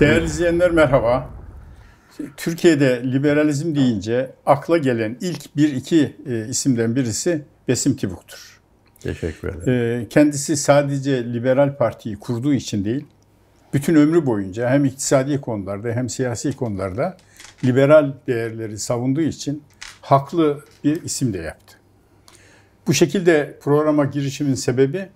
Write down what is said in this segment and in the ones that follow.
Değerli izleyenler merhaba. Türkiye'de liberalizm deyince akla gelen ilk bir iki e, isimden birisi Besim Tibuk'tur. Teşekkür ederim. E, kendisi sadece Liberal Parti'yi kurduğu için değil, bütün ömrü boyunca hem iktisadi konularda hem siyasi konularda liberal değerleri savunduğu için haklı bir isim de yaptı. Bu şekilde programa girişimin sebebi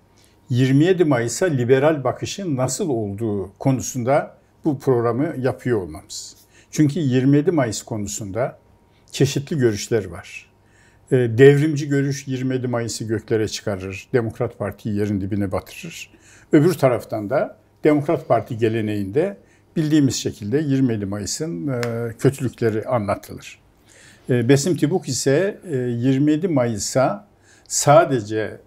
27 Mayıs'a liberal bakışın nasıl olduğu konusunda bu programı yapıyor olmamız. Çünkü 27 Mayıs konusunda çeşitli görüşler var. Ee, devrimci görüş 27 Mayıs'ı göklere çıkarır, Demokrat Parti'yi yerin dibine batırır. Öbür taraftan da Demokrat Parti geleneğinde bildiğimiz şekilde 27 Mayıs'ın e, kötülükleri anlatılır. Ee, Besim Tibuk ise 27 e, Mayıs'a sadece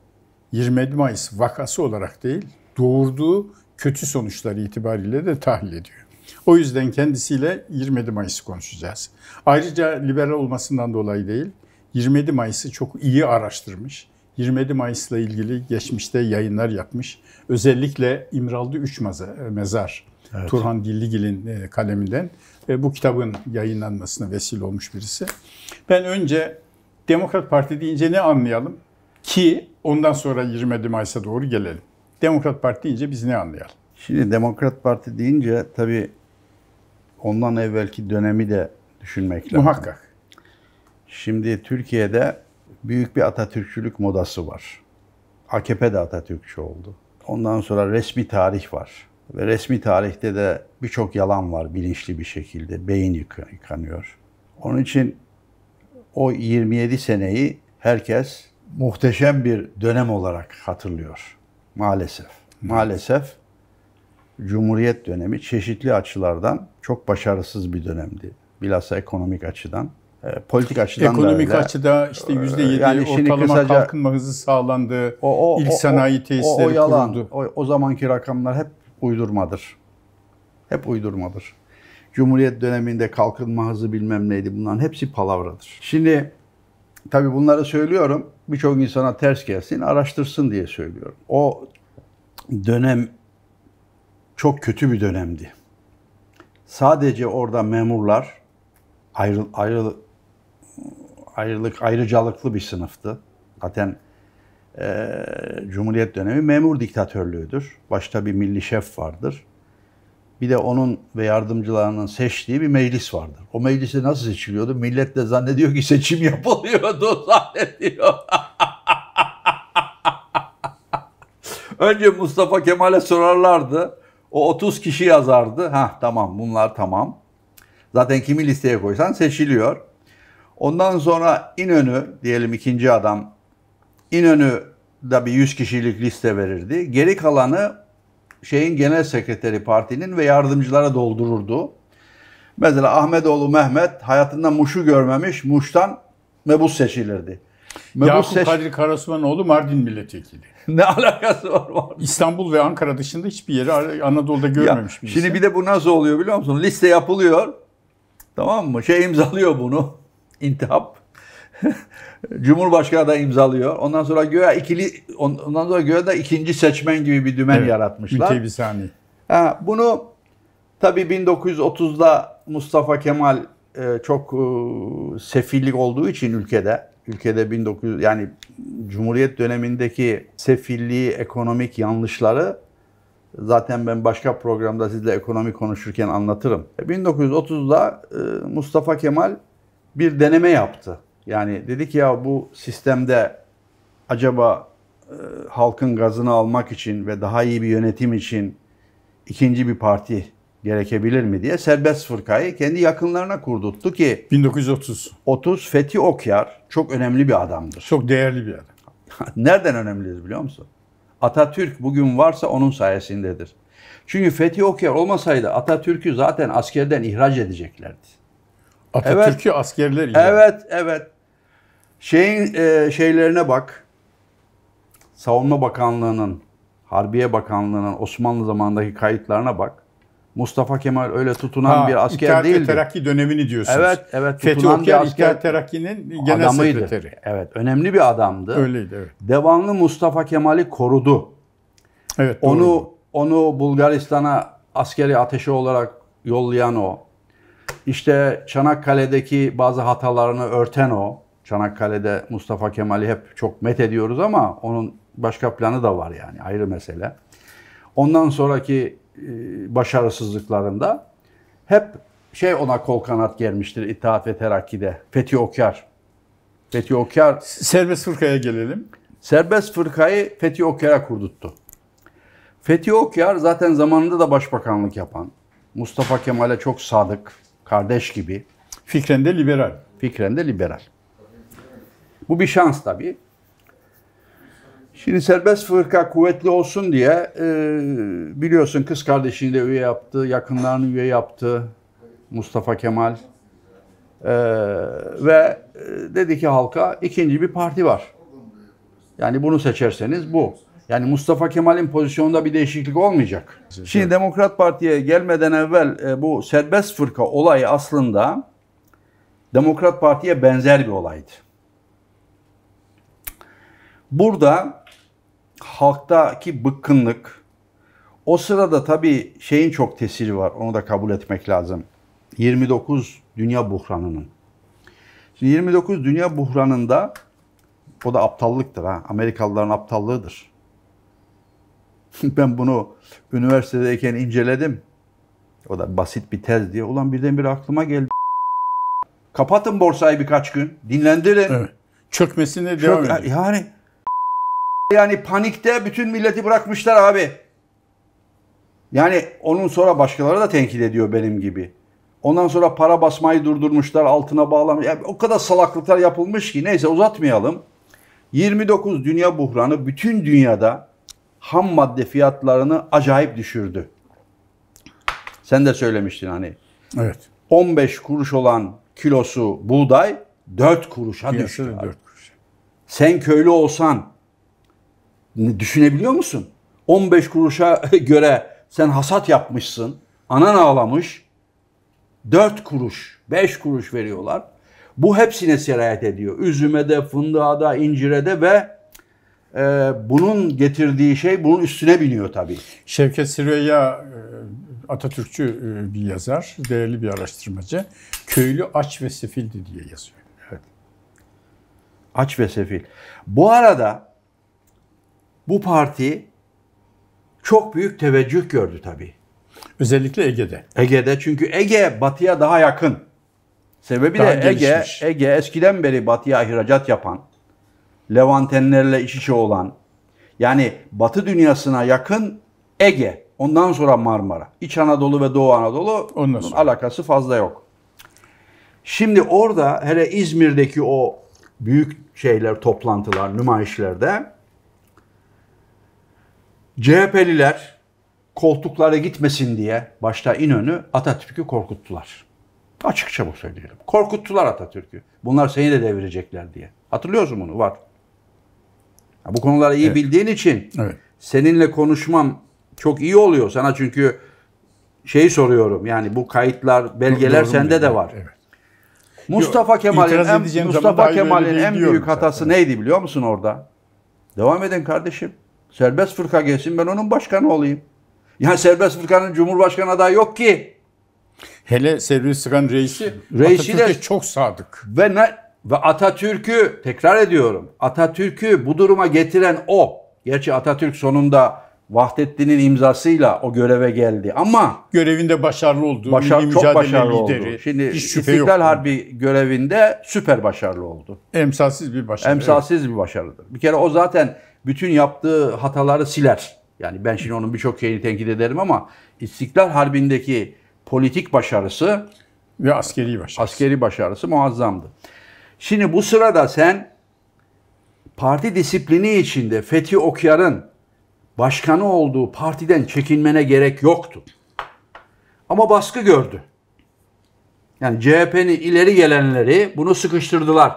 27 Mayıs vakası olarak değil, doğurduğu kötü sonuçları itibariyle de tahlil ediyor. O yüzden kendisiyle 27 Mayıs'ı konuşacağız. Ayrıca liberal olmasından dolayı değil, 27 Mayıs'ı çok iyi araştırmış. 27 Mayıs'la ilgili geçmişte yayınlar yapmış. Özellikle İmraldı üç e, mezar evet. Turhan Dilligil'in e, kaleminden e, bu kitabın yayınlanmasına vesile olmuş birisi. Ben önce Demokrat Parti deyince ne anlayalım ki ondan sonra 27 Mayıs'a doğru gelelim. Demokrat Parti deyince biz ne anlayalım? Şimdi Demokrat Parti deyince tabii ondan evvelki dönemi de düşünmek lazım. Muhakkak. Şimdi Türkiye'de büyük bir Atatürkçülük modası var. AKP de Atatürkçü oldu. Ondan sonra resmi tarih var. Ve resmi tarihte de birçok yalan var bilinçli bir şekilde. Beyin yıkanıyor. Onun için o 27 seneyi herkes muhteşem bir dönem olarak hatırlıyor. Maalesef. Maalesef Cumhuriyet dönemi çeşitli açılardan çok başarısız bir dönemdi. Bilhassa ekonomik açıdan. E, politik açıdan ekonomik da öyle. açıda işte e, yüzde yedi yani ortalama kısaca, kalkınma hızı sağlandı. O, o, ilk sanayi o, tesisleri o, o yalan, kuruldu. O, o zamanki rakamlar hep uydurmadır. Hep uydurmadır. Cumhuriyet döneminde kalkınma hızı bilmem neydi bunların hepsi palavradır. Şimdi Tabii bunları söylüyorum. Birçok insana ters gelsin, araştırsın diye söylüyorum. O dönem çok kötü bir dönemdi. Sadece orada memurlar ayrı, ayrı, ayrılık, ayrıcalıklı bir sınıftı. Zaten e, Cumhuriyet dönemi memur diktatörlüğüdür. Başta bir milli şef vardır bir de onun ve yardımcılarının seçtiği bir meclis vardır. O meclisi nasıl seçiliyordu? Millet de zannediyor ki seçim yapılıyordu zannediyor. Önce Mustafa Kemal'e sorarlardı. O 30 kişi yazardı. Ha tamam bunlar tamam. Zaten kimi listeye koysan seçiliyor. Ondan sonra İnönü diyelim ikinci adam. İnönü da bir 100 kişilik liste verirdi. Geri kalanı şeyin genel sekreteri partinin ve yardımcılara doldururdu. Mesela Ahmetoğlu Mehmet hayatında Muş'u görmemiş, Muş'tan mebus seçilirdi. Mebus Yakup seç... Kadri Karasumanoğlu Mardin milletvekili. ne alakası var Mardin? İstanbul ve Ankara dışında hiçbir yeri Anadolu'da görmemiş. Ya, şimdi bir de bu nasıl oluyor biliyor musun? Liste yapılıyor. Tamam mı? Şey imzalıyor bunu. İntihap. Cumhurbaşkanı da imzalıyor. Ondan sonra göğe ikili ondan sonra göğe de ikinci seçmen gibi bir dümen evet, yaratmışlar. Mütebisani. Ha, bunu tabii 1930'da Mustafa Kemal e, çok e, sefillik olduğu için ülkede ülkede 1900 yani Cumhuriyet dönemindeki sefilliği, ekonomik yanlışları zaten ben başka programda sizle ekonomi konuşurken anlatırım. 1930'da e, e, Mustafa Kemal bir deneme yaptı. Yani dedik ya bu sistemde acaba e, halkın gazını almak için ve daha iyi bir yönetim için ikinci bir parti gerekebilir mi diye serbest fırkayı kendi yakınlarına kurdurttu ki 1930 30 Fethi Okyar çok önemli bir adamdır. Çok değerli bir adam. Nereden önemlidir biliyor musun? Atatürk bugün varsa onun sayesindedir. Çünkü Fethi Okyar olmasaydı Atatürk'ü zaten askerden ihraç edeceklerdi. Atatürk'ü evet, askerler ihraç. Evet, evet. Şeyin e, şeylerine bak. Savunma Bakanlığı'nın, Harbiye Bakanlığı'nın Osmanlı zamanındaki kayıtlarına bak. Mustafa Kemal öyle tutunan ha, bir asker İttihat değildi. İttihat Terakki dönemini diyorsunuz. Evet, evet. Fethi Okyar İttihat Terakki'nin genel adamıydı. sekreteri. Evet, önemli bir adamdı. Öyleydi, evet. Devamlı Mustafa Kemal'i korudu. Evet, doğru. Onu onu Bulgaristan'a askeri ateşe olarak yollayan o. İşte Çanakkale'deki bazı hatalarını örten o. Çanakkale'de Mustafa Kemal'i hep çok met ediyoruz ama onun başka planı da var yani ayrı mesele. Ondan sonraki e, başarısızlıklarında hep şey ona kol kanat gelmiştir İttihat ve Terakki'de. Fethi Okyar. Fethi Okyar... Serbest Fırka'ya gelelim. Serbest Fırka'yı Fethi Okyar'a kurduttu. Fethi Okyar zaten zamanında da başbakanlık yapan, Mustafa Kemal'e çok sadık, kardeş gibi. Fikrende liberal. fikrende liberal. Bu bir şans tabii. Şimdi serbest fırka kuvvetli olsun diye e, biliyorsun kız kardeşini de üye yaptı, yakınlarını üye yaptı Mustafa Kemal. E, ve e, dedi ki halka ikinci bir parti var. Yani bunu seçerseniz bu. Yani Mustafa Kemal'in pozisyonunda bir değişiklik olmayacak. Şimdi Demokrat Parti'ye gelmeden evvel e, bu serbest fırka olayı aslında Demokrat Parti'ye benzer bir olaydı. Burada halktaki bıkkınlık, o sırada tabii şeyin çok tesiri var, onu da kabul etmek lazım. 29 Dünya Buhranı'nın. Şimdi 29 Dünya Buhranı'nda, o da aptallıktır ha, Amerikalıların aptallığıdır. ben bunu üniversitedeyken inceledim. O da basit bir tez diye. Ulan bir aklıma geldi. Kapatın borsayı birkaç gün. Dinlendirin. Evet. Çökmesine Çök, edin. Yani yani panikte bütün milleti bırakmışlar abi. Yani onun sonra başkaları da tenkit ediyor benim gibi. Ondan sonra para basmayı durdurmuşlar, altına bağlamış. Yani o kadar salaklıklar yapılmış ki neyse uzatmayalım. 29 dünya buhranı bütün dünyada ham madde fiyatlarını acayip düşürdü. Sen de söylemiştin hani. Evet. 15 kuruş olan kilosu buğday 4 kuruşa Piyasada düştü. 4 kuruş. Sen köylü olsan Düşünebiliyor musun? 15 kuruşa göre sen hasat yapmışsın. Anan ağlamış. 4 kuruş, 5 kuruş veriyorlar. Bu hepsine sirayet ediyor. Üzüme de, fındığa da, incire de ve e, bunun getirdiği şey bunun üstüne biniyor tabii. Şevket Sireya e, Atatürkçü e, bir yazar, değerli bir araştırmacı. Köylü aç ve sefildi diye yazıyor. Evet. Aç ve sefil. Bu arada bu parti çok büyük teveccüh gördü tabii. Özellikle Ege'de. Ege'de çünkü Ege batıya daha yakın. Sebebi daha de gelişmiş. Ege, Ege eskiden beri batıya ihracat yapan, Levantenlerle iç içe olan, yani batı dünyasına yakın Ege, ondan sonra Marmara. İç Anadolu ve Doğu Anadolu ondan sonra. alakası fazla yok. Şimdi orada hele İzmir'deki o büyük şeyler, toplantılar, nümayişlerde CHP'liler koltuklara gitmesin diye başta İnönü Atatürk'ü korkuttular. Açıkça bu söyleyelim. Korkuttular Atatürk'ü. Bunlar seni de devirecekler diye. Hatırlıyorsun bunu var. Ya bu konuları iyi evet. bildiğin için evet. seninle konuşmam çok iyi oluyor sana çünkü şey soruyorum yani bu kayıtlar, belgeler Doğru sende de var. Evet. Mustafa Kemal'in en, Mustafa Kemal'in şey en büyük hatası mesela. neydi biliyor musun orada? Devam edin kardeşim. Serbest fırka gelsin ben onun başkanı olayım. Yani serbest fırkanın cumhurbaşkanı adayı yok ki. Hele Serbest Sıkan reisi, reisi de, çok sadık. Ve, ne, ve Atatürk'ü tekrar ediyorum. Atatürk'ü bu duruma getiren o. Gerçi Atatürk sonunda Vahdettin'in imzasıyla o göreve geldi ama görevinde başarılı oldu. Başar, milli çok başarılı lideri, oldu. Şimdi hiç şüphe İstiklal yoktu. Harbi görevinde süper başarılı oldu. Emsalsiz bir başarı. Emsalsiz evet. bir başarıdır. Bir kere o zaten bütün yaptığı hataları siler. Yani ben şimdi onun birçok şeyini tenkit ederim ama İstiklal Harbi'ndeki politik başarısı ve askeri başarısı. Askeri başarısı muazzamdı. Şimdi bu sırada sen parti disiplini içinde Fethi Okyar'ın başkanı olduğu partiden çekinmene gerek yoktu. Ama baskı gördü. Yani CHP'nin ileri gelenleri bunu sıkıştırdılar.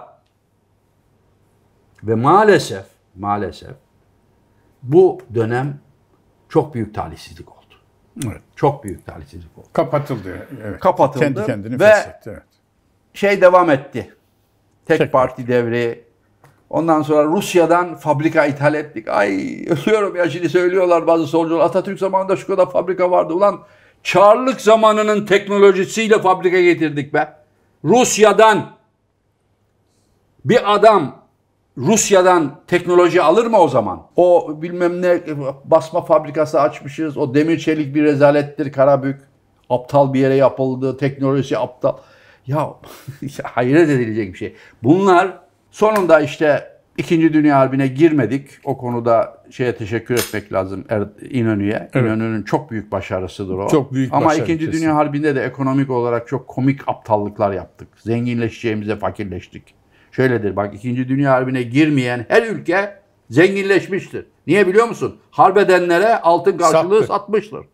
Ve maalesef maalesef bu dönem çok büyük talihsizlik oldu. Evet. Çok büyük talihsizlik oldu. Kapatıldı. Evet. Kapatıldı. Kendi kendini ve feshetti. Evet. Şey devam etti. Tek, Tek parti, parti devri. Ondan sonra Rusya'dan fabrika ithal ettik. Ay ölüyorum ya şimdi söylüyorlar bazı solcular. Atatürk zamanında şu kadar fabrika vardı. Ulan Çarlık zamanının teknolojisiyle fabrika getirdik be. Rusya'dan bir adam Rusya'dan teknoloji alır mı o zaman? O bilmem ne e, basma fabrikası açmışız. O demir çelik bir rezalettir Karabük. Aptal bir yere yapıldı. Teknoloji aptal. Ya hayret edilecek bir şey. Bunlar sonunda işte İkinci Dünya Harbi'ne girmedik. O konuda şeye teşekkür etmek lazım er, İnönü'ye. Evet. İnönü'nün çok büyük başarısıdır o. Çok büyük Ama başarı İkinci kesin. Dünya Harbi'nde de ekonomik olarak çok komik aptallıklar yaptık. Zenginleşeceğimize fakirleştik şöyledir bak 2. Dünya Harbi'ne girmeyen her ülke zenginleşmiştir. Niye biliyor musun? Harbedenlere altın karşılığı Sattı. satmıştır.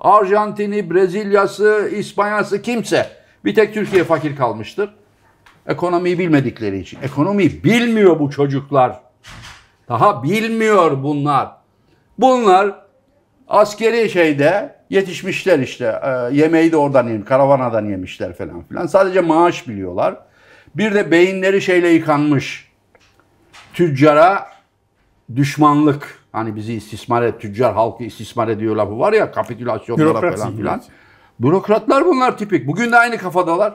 Arjantin'i, Brezilya'sı, İspanya'sı kimse. Bir tek Türkiye fakir kalmıştır. Ekonomiyi bilmedikleri için. Ekonomiyi bilmiyor bu çocuklar. Daha bilmiyor bunlar. Bunlar askeri şeyde yetişmişler işte. E, yemeği de oradan yemiş, karavanadan yemişler falan filan. Sadece maaş biliyorlar. Bir de beyinleri şeyle yıkanmış. Tüccara düşmanlık. Hani bizi istismar et, tüccar halkı istismar ediyor lafı var ya kapitülasyonlara falan filan. Bürokratlar bunlar tipik. Bugün de aynı kafadalar.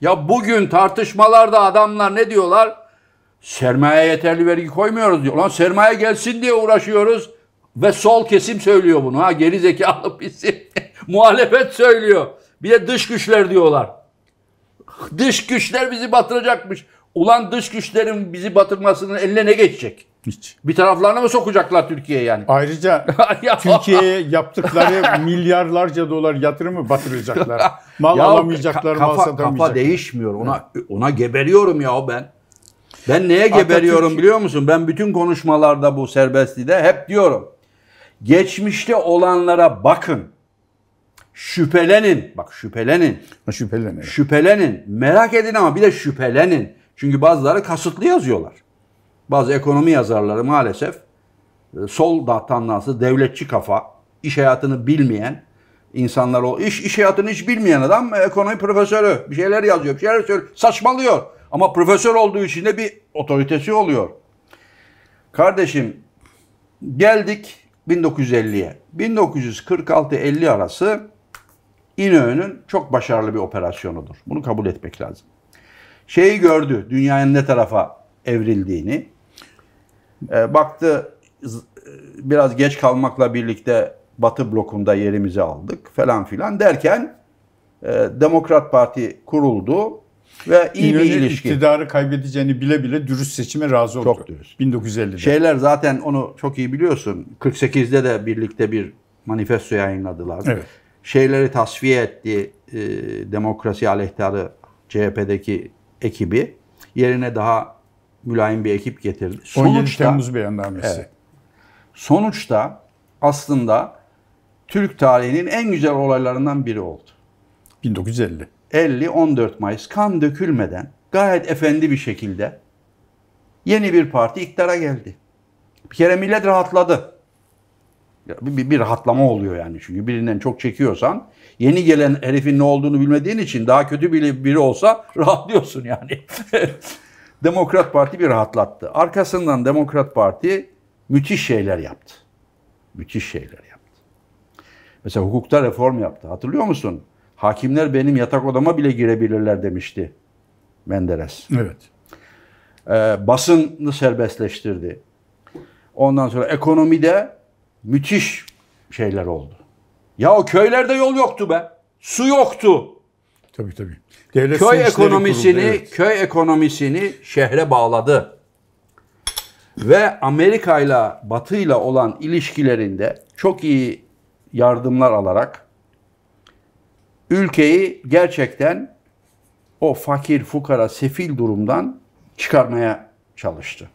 Ya bugün tartışmalarda adamlar ne diyorlar? Sermaye yeterli vergi koymuyoruz diyor. Lan sermaye gelsin diye uğraşıyoruz. Ve sol kesim söylüyor bunu. Ha geri zekalı bizi. Muhalefet söylüyor. Bir de dış güçler diyorlar. Dış güçler bizi batıracakmış. Ulan dış güçlerin bizi batırmasının eline ne geçecek? Hiç. Bir taraflarına mı sokacaklar Türkiye yani? Ayrıca Türkiye'ye yaptıkları milyarlarca dolar yatırımı batıracaklar. Mal ya, alamayacaklar, ka- kafa, mal satamayacaklar. Kafa değişmiyor. Ona ona geberiyorum ya ben. Ben neye geberiyorum Atatürk... biliyor musun? Ben bütün konuşmalarda bu serbestliğde hep diyorum. Geçmişte olanlara bakın. Şüphelenin. Bak şüphelenin. şüphelenin. Şüphelenin. Merak edin ama bir de şüphelenin. Çünkü bazıları kasıtlı yazıyorlar. Bazı ekonomi yazarları maalesef e, sol da devletçi kafa, iş hayatını bilmeyen insanlar o. İş, iş hayatını hiç bilmeyen adam e, ekonomi profesörü. Bir şeyler yazıyor, bir şeyler söylüyor. Saçmalıyor. Ama profesör olduğu için de bir otoritesi oluyor. Kardeşim geldik 1950'ye. 1946-50 arası İnönü'nün çok başarılı bir operasyonudur. Bunu kabul etmek lazım. Şeyi gördü dünyanın ne tarafa evrildiğini. E, baktı biraz geç kalmakla birlikte Batı blokunda yerimizi aldık falan filan derken e, Demokrat Parti kuruldu ve iyi İnönü bir ilişki. iktidarı kaybedeceğini bile bile dürüst seçime razı oldu. Çok dürüst. 1950'de. Şeyler zaten onu çok iyi biliyorsun. 48'de de birlikte bir manifesto yayınladılar. Evet şeyleri tasfiye etti e, demokrasi aleyhtarı CHP'deki ekibi. Yerine daha mülayim bir ekip getirdi. Sonuçta, 17 Temmuz beyannamesi. Evet, sonuçta aslında Türk tarihinin en güzel olaylarından biri oldu. 1950. 50 14 Mayıs kan dökülmeden gayet efendi bir şekilde yeni bir parti iktidara geldi. Bir kere millet rahatladı bir, bir rahatlama oluyor yani. Çünkü birinden çok çekiyorsan yeni gelen herifin ne olduğunu bilmediğin için daha kötü biri, biri olsa rahatlıyorsun yani. Demokrat Parti bir rahatlattı. Arkasından Demokrat Parti müthiş şeyler yaptı. Müthiş şeyler yaptı. Mesela hukukta reform yaptı. Hatırlıyor musun? Hakimler benim yatak odama bile girebilirler demişti Menderes. Evet. Ee, basını serbestleştirdi. Ondan sonra ekonomide müthiş şeyler oldu. Ya o köylerde yol yoktu be. Su yoktu. Tabii tabii. Devlet köy ekonomisini kuruldu, evet. köy ekonomisini şehre bağladı. Ve Amerika ile Batı ile olan ilişkilerinde çok iyi yardımlar alarak ülkeyi gerçekten o fakir, fukara, sefil durumdan çıkarmaya çalıştı.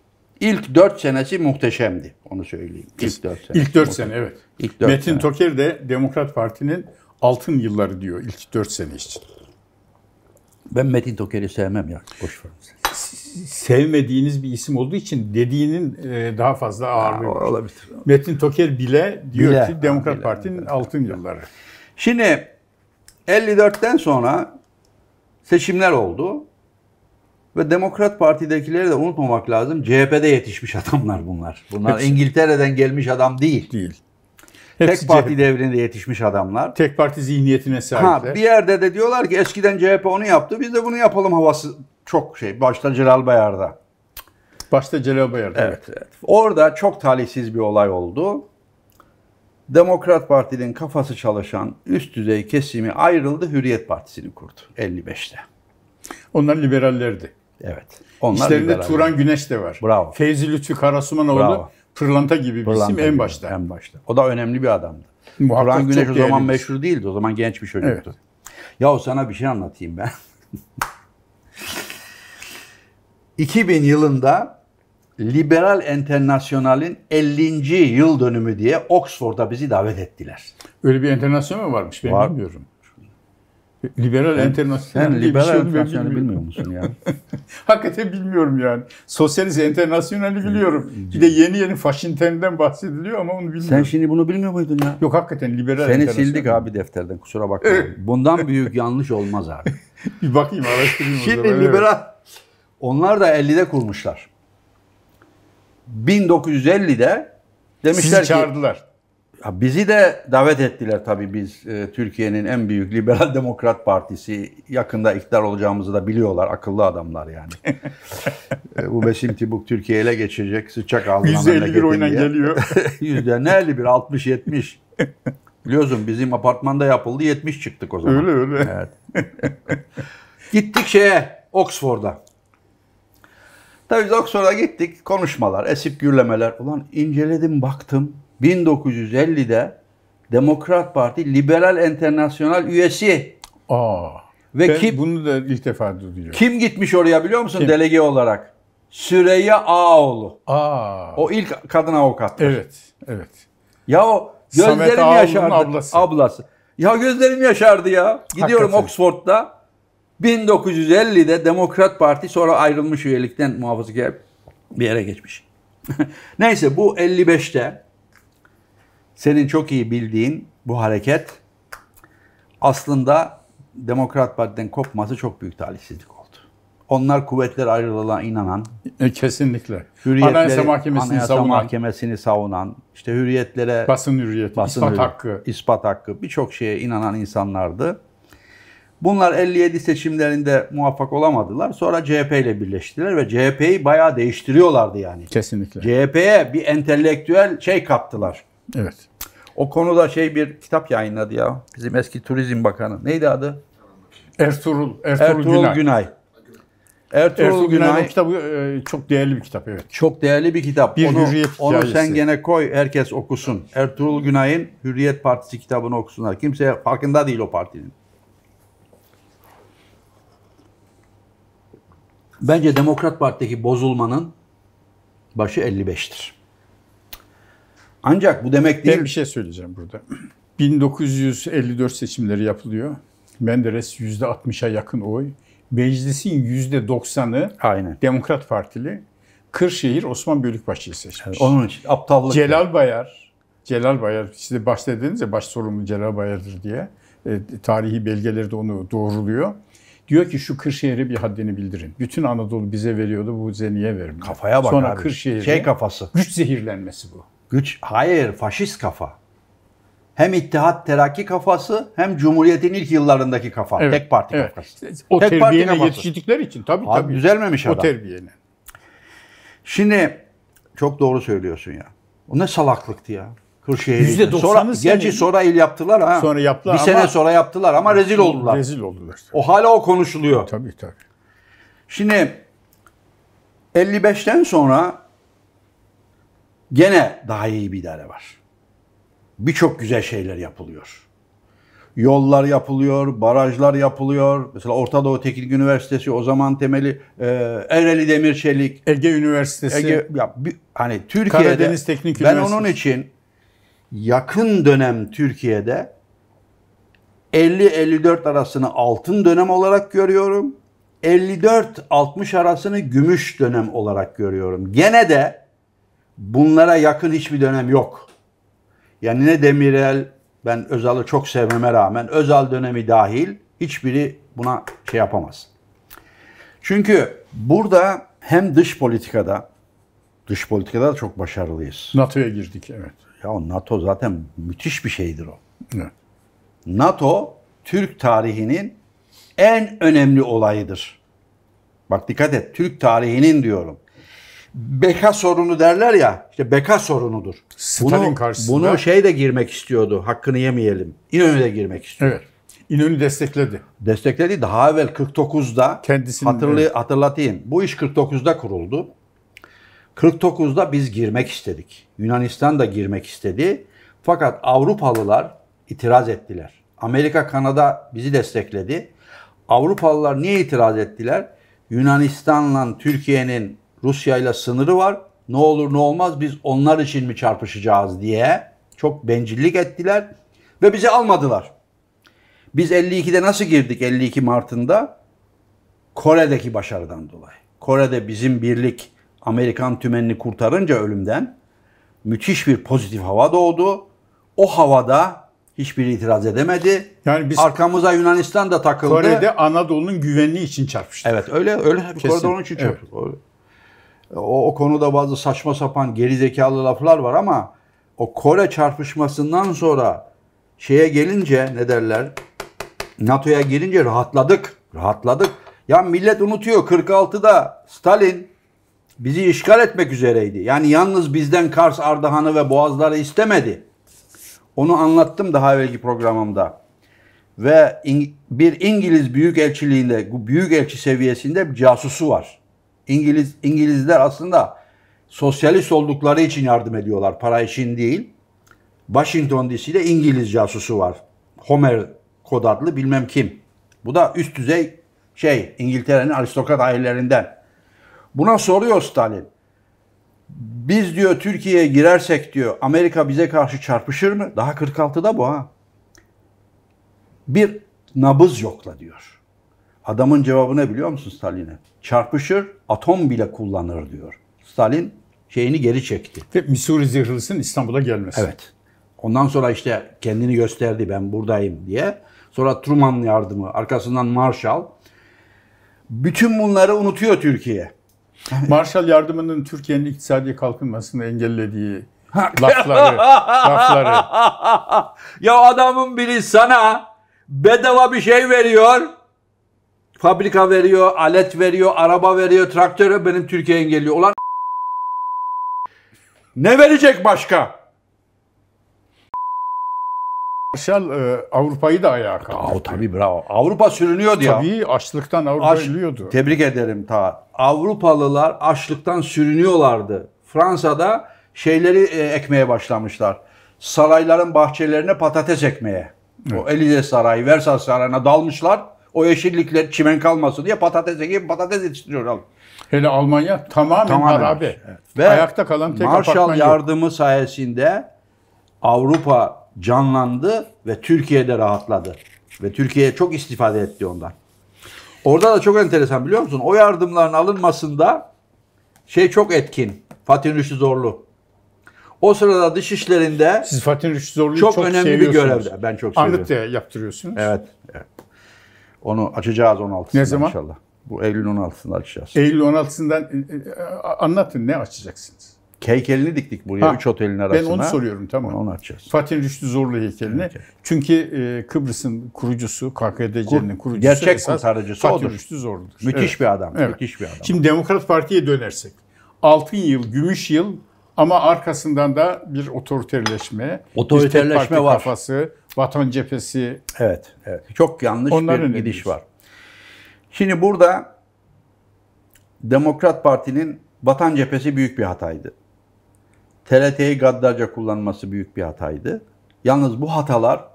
İlk 4 senesi muhteşemdi. Onu söyleyeyim. İlk 4 sene. İlk 4 sene evet. İlk 4 Metin sene. Toker de Demokrat Parti'nin altın yılları diyor ilk 4 sene için. Ben Metin Toker'i sevmem ya. Boş ver. Sevmediğiniz bir isim olduğu için dediğinin e, daha fazla ağırlığı var. Olabilir. Metin Toker bile diyor bile, ki Demokrat bile, Parti'nin bile. altın yılları. Şimdi 54'ten sonra seçimler oldu. Ve Demokrat Parti'dekileri de unutmamak lazım. CHP'de yetişmiş adamlar bunlar. Bunlar Hepsi. İngiltere'den gelmiş adam değil. Değil. Hepsi tek parti CHP. devrinde yetişmiş adamlar. Tek parti zihniyetine sahipler. Ha, bir yerde de diyorlar ki eskiden CHP onu yaptı biz de bunu yapalım havası çok şey. Başta Celal Bayar'da. Başta Celal Bayar'da. Evet, evet. evet. Orada çok talihsiz bir olay oldu. Demokrat Parti'nin kafası çalışan üst düzey kesimi ayrıldı, Hürriyet Partisi'ni kurdu 55'te. Onlar liberallerdi. Evet. Onlar İşlerinde Turan Güneş de var. Bravo. Fevzi Lütfi Karasumanoğlu Bravo. pırlanta gibi bir pırlanta isim gibi. en başta. En başta. O da önemli bir adamdı. Muhakkak Turan Güneş o zaman meşhur değildi. O zaman genç bir çocuktu. Evet. Yahu sana bir şey anlatayım ben. 2000 yılında Liberal Enternasyonal'in 50. yıl dönümü diye Oxford'a bizi davet ettiler. Öyle bir mu varmış ben Var. bilmiyorum. Liberal sen, Enternasyonel sen liberal şey bilmiyor. musun ya? Hakikaten bilmiyorum yani. Sosyalist enternasyoneli biliyorum. Bir de yeni yeni faşintenden bahsediliyor ama onu bilmiyorum. Sen şimdi bunu bilmiyor muydun ya? Yok hakikaten liberal Seni sildik abi defterden kusura bakma. Bundan büyük yanlış olmaz abi. Bir bakayım araştırayım. şimdi zaman, liberal. Evet. Onlar da 50'de kurmuşlar. 1950'de demişler Sizi çağırdılar bizi de davet ettiler tabii biz e, Türkiye'nin en büyük liberal demokrat partisi yakında iktidar olacağımızı da biliyorlar akıllı adamlar yani. e, bu Besim Tibuk Türkiye ele geçecek sıçak ağzına bir oyuna geliyor. yüzde ne 51 60 70. Biliyorsun bizim apartmanda yapıldı 70 çıktık o zaman. Öyle öyle. Evet. Gittik şeye Oxford'a. Tabii biz Oxford'a gittik konuşmalar esip gürlemeler. Ulan inceledim baktım 1950'de Demokrat Parti Liberal Enternasyonal üyesi. Aa. Ve ben kim, bunu da ilk defa duyuyorum. Kim gitmiş oraya biliyor musun kim? delege olarak? Süreyya Ağoğlu. Aa. O ilk kadın avukat. Evet, evet. Ya o gözlerim yaşardı. ablası. ablası. Ya gözlerim yaşardı ya. Gidiyorum Hakikaten. Oxford'da. 1950'de Demokrat Parti sonra ayrılmış üyelikten muhafazakar bir yere geçmiş. Neyse bu 55'te senin çok iyi bildiğin bu hareket aslında Demokrat Parti'den kopması çok büyük talihsizlik oldu. Onlar kuvvetler ayrılığına inanan, e, kesinlikle. Anayasa Mahkemesi'ni Anayasa savunan, Mahkemesi'ni savunan, işte hürriyetlere, basın hürriyeti, basın ispat hürriyet, hakkı, ispat hakkı birçok şeye inanan insanlardı. Bunlar 57 seçimlerinde muvaffak olamadılar. Sonra CHP ile birleştiler ve CHP'yi bayağı değiştiriyorlardı yani. Kesinlikle. CHP'ye bir entelektüel şey kattılar. Evet. O konuda şey bir kitap yayınladı ya. Bizim eski Turizm Bakanı. Neydi adı? Ertuğrul. Ertuğrul, Ertuğrul Günay. Günay. Ertuğrul, Ertuğrul Günay, Günay kitabı e, çok değerli bir kitap evet. Çok değerli bir kitap. Bir onu, hürriyet onu hikayesi. sen gene koy herkes okusun. Ertuğrul Günay'ın Hürriyet Partisi kitabını okusunlar. Kimse farkında değil o partinin. Bence Demokrat Parti'deki bozulmanın başı 55'tir. Ancak bu demek değil. Ben bir şey söyleyeceğim burada. 1954 seçimleri yapılıyor. Menderes %60'a yakın oy. Meclisin %90'ı Aynen. Demokrat Partili. Kırşehir Osman Bölükbaşı'yı seçmiş. Evet, onun için aptallık. Celal yani. Bayar, Celal Bayar, size bahsettiniz ya baş sorumlu Celal Bayar'dır diye. E, tarihi belgeleri de onu doğruluyor. Diyor ki şu Kırşehir'e bir haddini bildirin. Bütün Anadolu bize veriyordu, bu bize niye vermiyor? Kafaya bak Sonra abi. Kırşehir'e şey kafası. güç zehirlenmesi bu. Güç hayır faşist kafa. Hem İttihat Terakki kafası hem Cumhuriyet'in ilk yıllarındaki kafa. Evet, tek parti evet. kafası. O tek terbiyene yetiştikleri için tabii Abi, tabii. Düzelmemiş o adam. O terbiyene. Şimdi çok doğru söylüyorsun ya. O ne salaklıktı ya. Kırşehir'de. Sonra, gerçi sonra il yaptılar ha. Sonra yaptılar Bir ama, sene sonra yaptılar ama rezil oldular. Rezil oldular. Tabii. O hala o konuşuluyor. Tabii tabii. Şimdi 55'ten sonra gene daha iyi bir idare var. Birçok güzel şeyler yapılıyor. Yollar yapılıyor, barajlar yapılıyor. Mesela Orta Doğu Teknik Üniversitesi o zaman temeli e, Ereli Demir Çelik. Ege Üniversitesi. Ege, ya, bir, hani Türkiye'de, Karadeniz Teknik Üniversitesi. Ben onun için yakın dönem Türkiye'de 50-54 arasını altın dönem olarak görüyorum. 54-60 arasını gümüş dönem olarak görüyorum. Gene de bunlara yakın hiçbir dönem yok. Yani ne Demirel, ben Özal'ı çok sevmeme rağmen Özal dönemi dahil hiçbiri buna şey yapamaz. Çünkü burada hem dış politikada, dış politikada da çok başarılıyız. NATO'ya girdik evet. Ya NATO zaten müthiş bir şeydir o. Evet. NATO Türk tarihinin en önemli olayıdır. Bak dikkat et Türk tarihinin diyorum beka sorunu derler ya. işte beka sorunudur. Stalin bunu, karşısında. Bunu şey de girmek istiyordu. Hakkını yemeyelim. İnönü de girmek istiyor. Evet. İnönü destekledi. Destekledi. Daha evvel 49'da kendisini hatırlı, evet. hatırlatayım. Bu iş 49'da kuruldu. 49'da biz girmek istedik. Yunanistan da girmek istedi. Fakat Avrupalılar itiraz ettiler. Amerika, Kanada bizi destekledi. Avrupalılar niye itiraz ettiler? Yunanistan'la Türkiye'nin Rusya ile sınırı var. Ne olur ne olmaz biz onlar için mi çarpışacağız diye çok bencillik ettiler ve bizi almadılar. Biz 52'de nasıl girdik 52 Mart'ında? Kore'deki başarıdan dolayı. Kore'de bizim birlik Amerikan tümenini kurtarınca ölümden müthiş bir pozitif hava doğdu. O havada hiçbir itiraz edemedi. Yani biz arkamıza Yunanistan da takıldı. Kore'de Anadolu'nun güvenliği için çarpıştık. Evet öyle öyle Kore'de onun için çarpıştık. Evet. O, o konuda bazı saçma sapan gerizekalı laflar var ama o Kore çarpışmasından sonra şeye gelince ne derler? NATO'ya gelince rahatladık. Rahatladık. Ya millet unutuyor 46'da Stalin bizi işgal etmek üzereydi. Yani yalnız bizden Kars, Ardahan'ı ve Boğazları istemedi. Onu anlattım daha evvelki programımda. Ve bir İngiliz büyükelçiliğinde, büyükelçi seviyesinde bir casusu var. İngiliz İngilizler aslında sosyalist oldukları için yardım ediyorlar. Para için değil. Washington DC'de İngiliz casusu var. Homer kod adlı bilmem kim. Bu da üst düzey şey İngiltere'nin aristokrat ailelerinden. Buna soruyor Stalin. Biz diyor Türkiye'ye girersek diyor Amerika bize karşı çarpışır mı? Daha 46'da bu ha. Bir nabız yokla diyor. Adamın cevabı ne biliyor musun Stalin'e? Çarpışır, atom bile kullanır diyor. Stalin şeyini geri çekti. Ve Missouri zırhlısının İstanbul'a gelmesi. Evet. Ondan sonra işte kendini gösterdi ben buradayım diye. Sonra Truman yardımı, arkasından Marshall. Bütün bunları unutuyor Türkiye. Marshall yardımının Türkiye'nin iktisadi kalkınmasını engellediği lafları, lafları. Ya adamın biri sana bedava bir şey veriyor. Fabrika veriyor, alet veriyor, araba veriyor, traktörü benim Türkiye'ye geliyor. Ulan ne verecek başka? Marshall e, Avrupa'yı da ayağa kaldırdı. tabii bravo. Avrupa sürünüyor ya. Tabii açlıktan Avrupa Aş, ölüyordu. Tebrik ederim ta. Avrupalılar açlıktan sürünüyorlardı. Fransa'da şeyleri e, ekmeye başlamışlar. Sarayların bahçelerine patates ekmeye. Evet. O Elize Sarayı, Versailles Sarayı'na dalmışlar. O yeşillikler çimen kalmasın diye patates ekip patates yetiştiriyorlar. Hele Almanya tamamen, tamamen harabe. Evet. Ve Ayakta kalan tek Marshall yardımı yok. sayesinde Avrupa canlandı ve Türkiye'de rahatladı. Ve Türkiye çok istifade etti ondan. Orada da çok enteresan biliyor musun? O yardımların alınmasında şey çok etkin. Fatih Rüşü Zorlu. O sırada dışişlerinde siz Fatih Rüştü Zorlu'yu çok, çok önemli bir görevde. Ben çok seviyorum. Arnavut'a yaptırıyorsunuz. Evet. evet. Onu açacağız 16'sında ne zaman? inşallah. Bu Eylül 16'sında açacağız. Eylül 16'sından e, e, anlatın ne açacaksınız? Heykelini diktik buraya ha, üç otelin arasına. Ben onu soruyorum tamam. Onu açacağız. Fatih Rüştü Zorlu heykelini. Heykel. Çünkü e, Kıbrıs'ın kurucusu, KKDC'nin kurucusu Gerçek esas kurtarıcısı Fatih odur. Rüştü Zorlu'dur. Müthiş evet. bir adam. Evet. Müthiş bir adam. Şimdi Demokrat Parti'ye dönersek. Altın yıl, gümüş yıl ama arkasından da bir otoriterleşme, otoriterleşme bir var. kafası, Vatan cephesi. Evet, evet. Çok yanlış Onların bir gidiş var. Şey. Şimdi burada Demokrat Parti'nin Vatan cephesi büyük bir hataydı. TRT'yi gaddarca kullanması büyük bir hataydı. Yalnız bu hatalar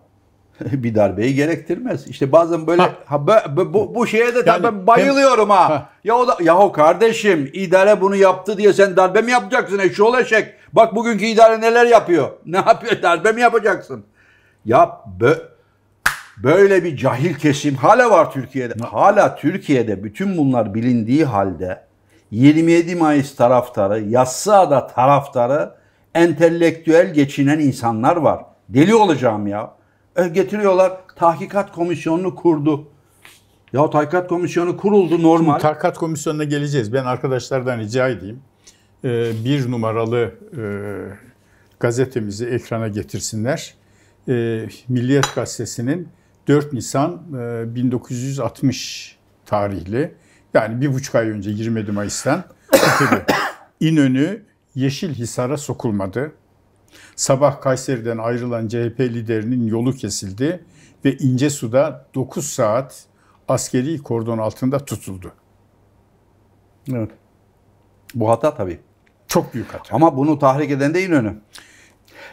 bir darbeyi gerektirmez. İşte bazen böyle ha. Ha, bu, bu, bu şeye de yani, ben bayılıyorum ha. ha. Ya o da yahu kardeşim idare bunu yaptı diye sen darbe mi yapacaksın eşi ol Bak bugünkü idare neler yapıyor. Ne yapıyor darbe mi yapacaksın? Ya bö böyle bir cahil kesim hala var Türkiye'de. Hala Türkiye'de bütün bunlar bilindiği halde 27 Mayıs taraftarı, Yassıada taraftarı entelektüel geçinen insanlar var. Deli olacağım ya. E getiriyorlar tahkikat komisyonunu kurdu. Ya tahkikat komisyonu kuruldu normal. Şimdi tahkikat komisyonuna geleceğiz. Ben arkadaşlardan rica edeyim. Ee, bir numaralı e, gazetemizi ekrana getirsinler e, Milliyet Gazetesi'nin 4 Nisan e, 1960 tarihli yani bir buçuk ay önce 27 Mayıs'tan İnönü hisara sokulmadı. Sabah Kayseri'den ayrılan CHP liderinin yolu kesildi ve suda 9 saat askeri kordon altında tutuldu. Evet. Bu hata tabii. Çok büyük hata. Ama bunu tahrik eden de İnönü.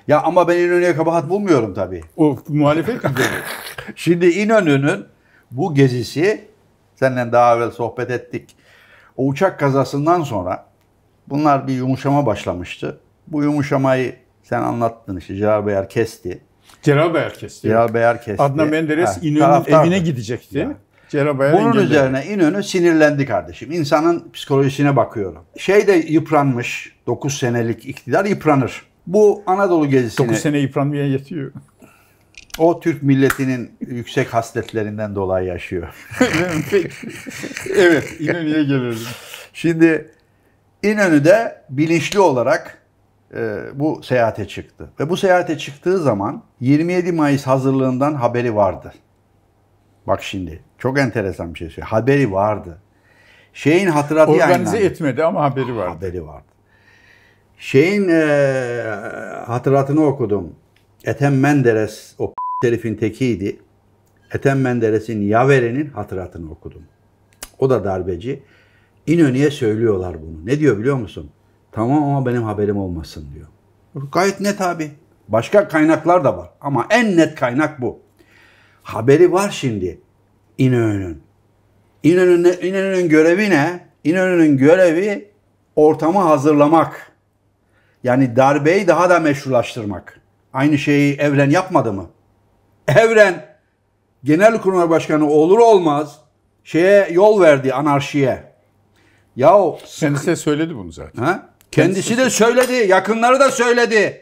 Ya ama ben İnönü'ye kabahat bulmuyorum tabii. O muhalefet mi Şimdi İnönü'nün bu gezisi, seninle daha evvel sohbet ettik. O uçak kazasından sonra bunlar bir yumuşama başlamıştı. Bu yumuşamayı sen anlattın işte Celal Beyer kesti. Celal Beyer kesti. Celal Beyer kesti. Adnan Menderes İnönü'nün evine gidecekti. Ya. Celal Bayar Bunun engelledi. üzerine İnönü sinirlendi kardeşim. İnsanın psikolojisine bakıyorum. Şey de yıpranmış. 9 senelik iktidar yıpranır. Bu Anadolu gezisini... 9 sene yıpranmaya yetiyor. O Türk milletinin yüksek hasletlerinden dolayı yaşıyor. evet, İnönü'ye gelelim. Şimdi İnönü de bilinçli olarak e, bu seyahate çıktı. Ve bu seyahate çıktığı zaman 27 Mayıs hazırlığından haberi vardı. Bak şimdi çok enteresan bir şey söylüyor. Haberi vardı. Şeyin hatıratı Organize yayınlandı. etmedi ama haberi vardı. Haberi vardı. Şeyin e, hatırlatını okudum. Ethem Menderes o herifin tekiydi. Ethem Menderes'in Yavere'nin hatıratını okudum. O da darbeci. İnönü'ye söylüyorlar bunu. Ne diyor biliyor musun? Tamam ama benim haberim olmasın diyor. Gayet net abi. Başka kaynaklar da var ama en net kaynak bu. Haberi var şimdi İnönü'nün. İnönü'nün İnönü'nün görevi ne? İnönü'nün görevi ortamı hazırlamak. Yani darbeyi daha da meşrulaştırmak. Aynı şeyi Evren yapmadı mı? Evren Genel Kurmay Başkanı olur olmaz şeye yol verdi anarşiye. Ya o kendisi de söyledi bunu zaten. Ha? Kendisi, kendisi de söyledi, yakınları da söyledi.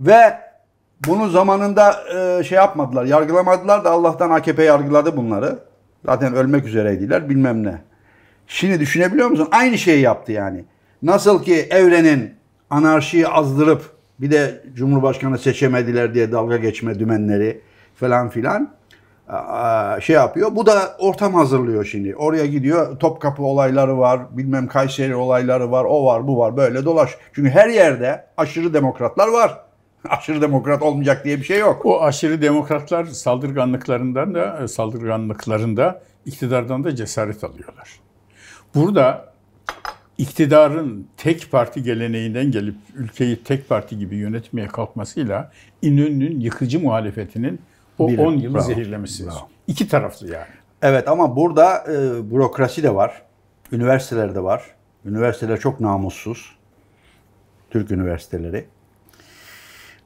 Ve bunu zamanında e, şey yapmadılar, yargılamadılar da Allah'tan AKP yargıladı bunları. Zaten ölmek üzereydiler bilmem ne. Şimdi düşünebiliyor musun? Aynı şeyi yaptı yani. Nasıl ki evrenin anarşiyi azdırıp bir de Cumhurbaşkanı seçemediler diye dalga geçme dümenleri falan filan şey yapıyor. Bu da ortam hazırlıyor şimdi. Oraya gidiyor. Topkapı olayları var. Bilmem Kayseri olayları var. O var bu var. Böyle dolaş. Çünkü her yerde aşırı demokratlar var. Aşırı demokrat olmayacak diye bir şey yok. O aşırı demokratlar saldırganlıklarından da e, saldırganlıklarında iktidardan da cesaret alıyorlar. Burada iktidarın tek parti geleneğinden gelip ülkeyi tek parti gibi yönetmeye kalkmasıyla İnönü'nün yıkıcı muhalefetinin o Bilim. 10 yılı Bravo. zehirlemesi. Bravo. İki taraflı yani. Evet ama burada e, bürokrasi de var. Üniversiteler de var. Üniversiteler çok namussuz. Türk üniversiteleri.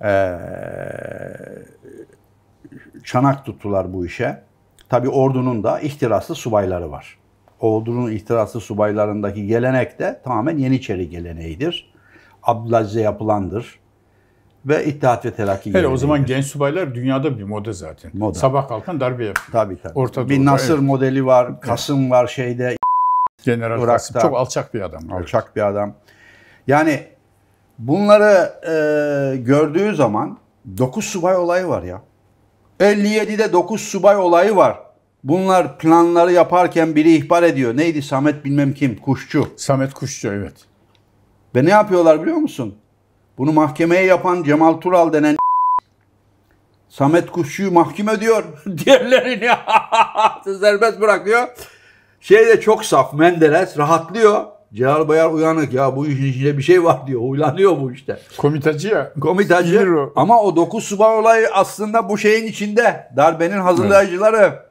Ee, çanak tuttular bu işe. Tabi ordunun da ihtiraslı subayları var. Ordunun ihtiraslı subaylarındaki gelenek de tamamen Yeniçeri geleneğidir. Abdülaziz'e yapılandır ve İttihat ve Terakki Hele o zaman genç subaylar dünyada bir moda zaten. Moda. Sabah kalkan darbe yapıyor. Tabii tabii. Orta bir Doğu'da, Nasır evet. modeli var, Kasım evet. var şeyde. General Irak'ta. Kasım çok alçak bir adam. Alçak evet. bir adam. Yani bunları e, gördüğü zaman 9 subay olayı var ya. 57'de 9 subay olayı var. Bunlar planları yaparken biri ihbar ediyor. Neydi Samet bilmem kim kuşçu. Samet Kuşçu evet. Ve ne yapıyorlar biliyor musun? Bunu mahkemeye yapan Cemal Tural denen Samet Kuşçu'yu mahkum ediyor. Diğerlerini serbest bırakıyor. Şey de çok saf Menderes rahatlıyor. Celal Bayar uyanık ya bu işin içinde bir şey var diyor. Uylanıyor bu işte. Komitacı ya. Komitacı. Ama o 9 subay olayı aslında bu şeyin içinde. Darbenin hazırlayıcıları. Evet.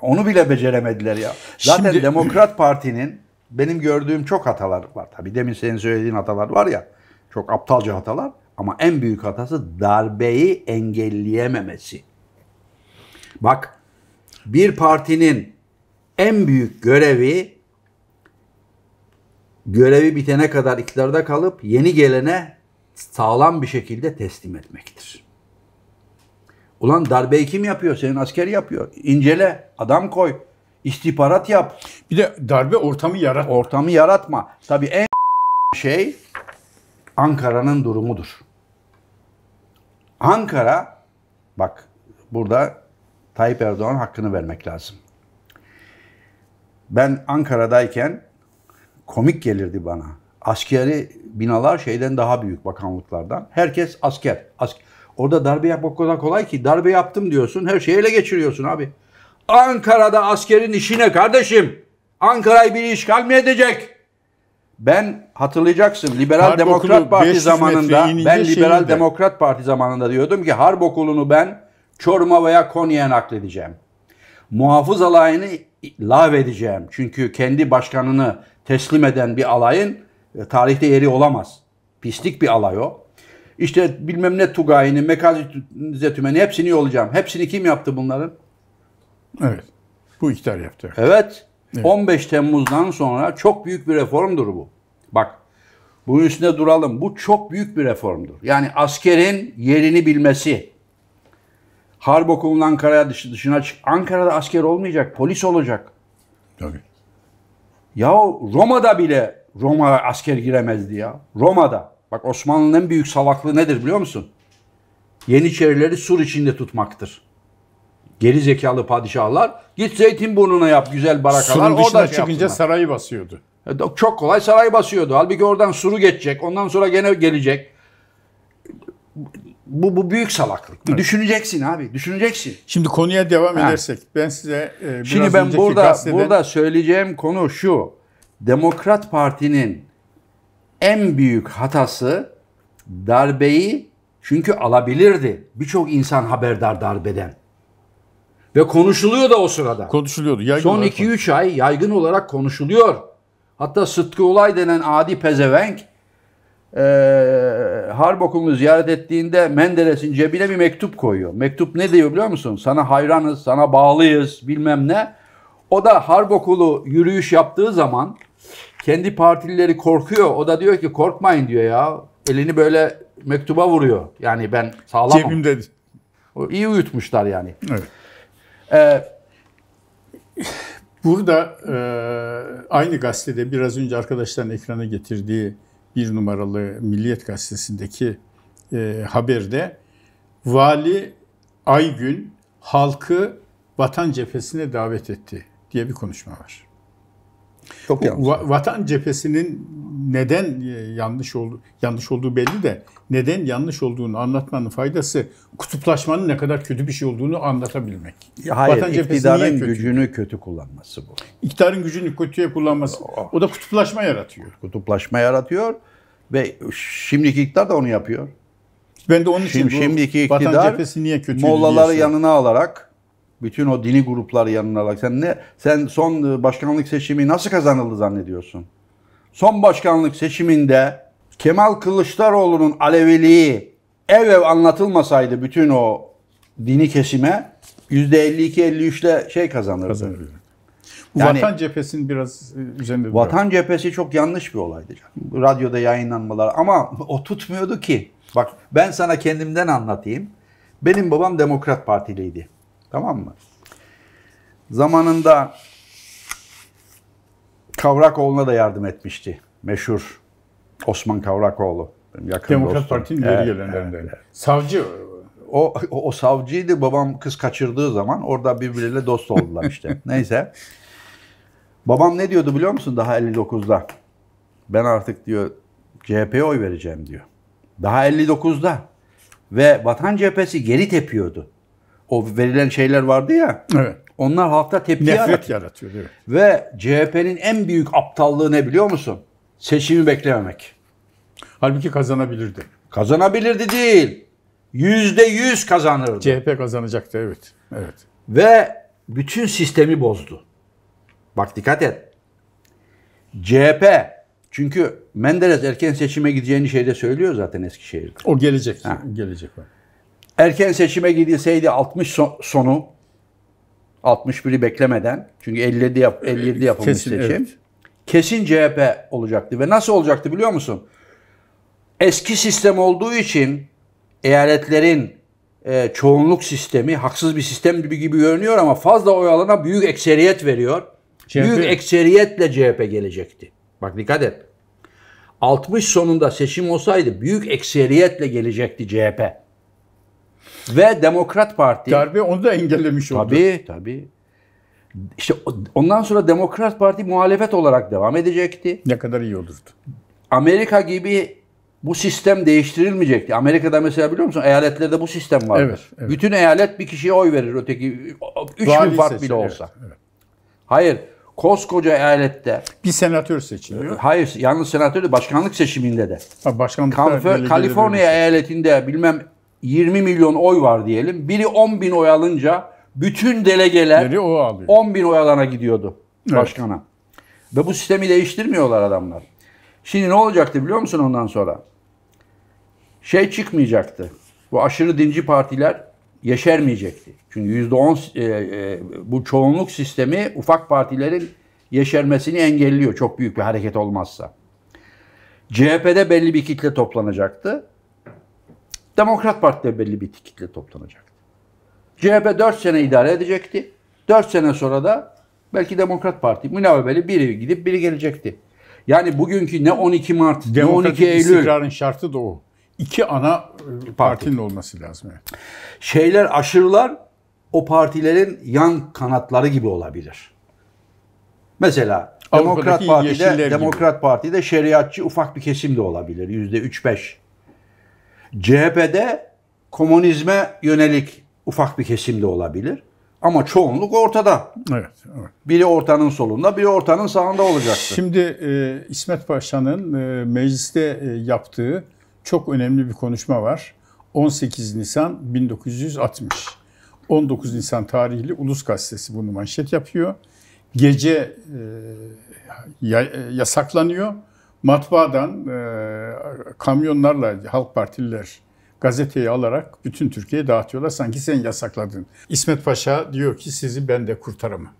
Onu bile beceremediler ya. Zaten Şimdi... Demokrat Parti'nin benim gördüğüm çok hatalar var. Tabii demin senin söylediğin hatalar var ya. Çok aptalca hatalar. Ama en büyük hatası darbeyi engelleyememesi. Bak bir partinin en büyük görevi görevi bitene kadar iktidarda kalıp yeni gelene sağlam bir şekilde teslim etmektir. Ulan darbeyi kim yapıyor? Senin asker yapıyor. İncele, adam koy, istihbarat yap. Bir de darbe ortamı yarat. Ortamı yaratma. Tabii en şey Ankara'nın durumudur. Ankara, bak burada Tayyip Erdoğan hakkını vermek lazım. Ben Ankara'dayken komik gelirdi bana. Askeri binalar şeyden daha büyük bakanlıklardan. Herkes asker. asker. Orada darbe yapmak kadar kolay ki darbe yaptım diyorsun her şeyi ele geçiriyorsun abi. Ankara'da askerin işine kardeşim. Ankara'yı bir işgal mi edecek? Ben hatırlayacaksın Liberal Harp Demokrat Parti zamanında ben Liberal şeyinde. Demokrat Parti zamanında diyordum ki Harp Okulu'nu ben Çorum'a veya Konya'ya nakledeceğim. Muhafız alayını lağvedeceğim. Çünkü kendi başkanını teslim eden bir alayın e, tarihte yeri olamaz. Pislik bir alay o. İşte bilmem ne Tugay'ını, Mekazi Tümeni hepsini yollayacağım. Hepsini kim yaptı bunların? Evet. Bu iktidar yaptı. Evet. evet. 15 Temmuz'dan sonra çok büyük bir reformdur bu. Bak bunun üstünde duralım. Bu çok büyük bir reformdur. Yani askerin yerini bilmesi. Harp okulundan Ankara'ya dışına çık. Ankara'da asker olmayacak, polis olacak. Tabii. Ya Roma'da bile Roma asker giremezdi ya. Roma'da. Bak Osmanlı'nın en büyük salaklığı nedir biliyor musun? Yeniçerileri sur içinde tutmaktır. Geri zekalı padişahlar git zeytin burnuna yap güzel barakalar. Surun dışına şey çıkınca yaptılar. sarayı basıyordu. E, çok kolay sarayı basıyordu. Halbuki oradan suru geçecek. Ondan sonra gene gelecek. Bu, bu büyük salaklık. Evet. Düşüneceksin abi, düşüneceksin. Şimdi konuya devam ha. edersek, ben size e, biraz Şimdi ben burada gazeteden... burada söyleyeceğim konu şu. Demokrat Parti'nin en büyük hatası darbeyi çünkü alabilirdi. Birçok insan haberdar darbeden. Ve konuşuluyor da o sırada. Konuşuluyordu. Son 2-3 ay yaygın olarak konuşuluyor. Hatta Sıtkı olay denen adi pezevenk e, harp okulunu ziyaret ettiğinde Menderes'in cebine bir mektup koyuyor. Mektup ne diyor biliyor musun? Sana hayranız, sana bağlıyız bilmem ne. O da harp okulu yürüyüş yaptığı zaman kendi partilileri korkuyor. O da diyor ki korkmayın diyor ya. Elini böyle mektuba vuruyor. Yani ben sağlamam. Cebimde. İyi uyutmuşlar yani. Evet. Ee, Burada e, aynı gazetede biraz önce arkadaşların ekrana getirdiği bir numaralı Milliyet Gazetesi'ndeki e, haberde Vali Aygün halkı vatan cephesine davet etti diye bir konuşma var. Çok yanlış. Va- vatan cephesinin neden e, yanlış oldu yanlış olduğu belli de neden yanlış olduğunu anlatmanın faydası kutuplaşmanın ne kadar kötü bir şey olduğunu anlatabilmek. Hayır, Vatan iktidarın kötü? gücünü kötü kullanması bu. İktidarın gücünü kötüye kullanması. O da kutuplaşma yaratıyor. Kutuplaşma yaratıyor ve şimdiki iktidar da onu yapıyor. Ben de onun için şimdi, şimdiki iktidar Vatan niye Mollaları yanına alarak bütün o dini gruplar yanına alarak sen ne sen son e, başkanlık seçimi nasıl kazanıldı zannediyorsun? Son başkanlık seçiminde Kemal Kılıçdaroğlu'nun Aleviliği ev ev anlatılmasaydı bütün o dini kesime yüzde %52-53'le şey kazanırdı. Kazanırdı. yani, vatan cephesinin biraz e, üzerinde duruyor. Vatan cephesi çok yanlış bir olaydı. Canım. Radyoda yayınlanmalar ama o tutmuyordu ki. Bak ben sana kendimden anlatayım. Benim babam Demokrat Partiliydi. Tamam mı? Zamanında Kavrakoğlu'na da yardım etmişti. Meşhur Osman Kavrakoğlu. Benim yakın Demokrat dostum. Parti'nin evet, geri gelenlerinden. Evet, evet. Savcı o, o, o savcıydı babam kız kaçırdığı zaman orada birbirleriyle dost oldular işte. Neyse. Babam ne diyordu biliyor musun daha 59'da? Ben artık diyor CHP'ye oy vereceğim diyor. Daha 59'da. Ve Vatan Cephesi geri tepiyordu o verilen şeyler vardı ya. Evet. Onlar halkta tepki Nefret yaratıyor. yaratıyor evet. Ve CHP'nin en büyük aptallığı ne biliyor musun? Seçimi beklememek. Halbuki kazanabilirdi. Kazanabilirdi değil. Yüzde yüz kazanırdı. CHP kazanacaktı evet. evet. Ve bütün sistemi bozdu. Bak dikkat et. CHP çünkü Menderes erken seçime gideceğini şeyde söylüyor zaten Eskişehir'de. O gelecek. Ha. Gelecek. Var. Erken seçime gidilseydi 60 sonu 61'i beklemeden çünkü 57 yap 57 yapılmış kesin, seçim. Evet. Kesin CHP olacaktı ve nasıl olacaktı biliyor musun? Eski sistem olduğu için eyaletlerin e, çoğunluk sistemi haksız bir sistem gibi, gibi görünüyor ama fazla oy alana büyük ekseriyet veriyor. CHP. Büyük ekseriyetle CHP gelecekti. Bak dikkat et. 60 sonunda seçim olsaydı büyük ekseriyetle gelecekti CHP. Ve Demokrat Parti. Darbe onu da engellemiş oldu. Tabii tabii. İşte ondan sonra Demokrat Parti muhalefet olarak devam edecekti. Ne kadar iyi olurdu. Amerika gibi bu sistem değiştirilmeyecekti. Amerika'da mesela biliyor musun eyaletlerde bu sistem vardır. Evet, evet. Bütün eyalet bir kişiye oy verir öteki 3 bin fark bile olsa. Evet, evet. Hayır koskoca eyalette. Bir senatör seçiliyor. Ee, hayır yalnız senatör de başkanlık seçiminde de. Ha, başkanlık Kanf- Kaliforniya eyaletinde bilmem 20 milyon oy var diyelim. Biri 10 bin oy alınca bütün delegeler o 10 bin oy alana gidiyordu başkana. Evet. Ve bu sistemi değiştirmiyorlar adamlar. Şimdi ne olacaktı biliyor musun ondan sonra? Şey çıkmayacaktı. Bu aşırı dinci partiler yeşermeyecekti. Çünkü yüzde on e, e, bu çoğunluk sistemi ufak partilerin yeşermesini engelliyor çok büyük bir hareket olmazsa. CHP'de belli bir kitle toplanacaktı. Demokrat Parti'de belli bir kitle toplanacaktı. CHP 4 sene idare edecekti. 4 sene sonra da belki Demokrat Parti münavebeli biri gidip biri gelecekti. Yani bugünkü ne 12 Mart Demokratik ne 12 Eylül. istikrarın şartı da o. İki ana e, partinin olması lazım. Evet. Şeyler aşırılar o partilerin yan kanatları gibi olabilir. Mesela Avrupa'daki Demokrat Parti'de Demokrat gibi. Parti'de şeriatçı ufak bir kesim de olabilir. Yüzde 3-5. CHP'de komünizme yönelik ufak bir kesim de olabilir. Ama çoğunluk ortada. Evet, evet. Biri ortanın solunda, biri ortanın sağında olacaktır. Şimdi e, İsmet Paşa'nın e, mecliste e, yaptığı çok önemli bir konuşma var. 18 Nisan 1960. 19 Nisan tarihli Ulus Gazetesi bunu manşet yapıyor. Gece e, e yasaklanıyor matbaadan e, kamyonlarla Halk Partililer gazeteyi alarak bütün Türkiye'ye dağıtıyorlar. Sanki sen yasakladın. İsmet Paşa diyor ki sizi ben de kurtaramam.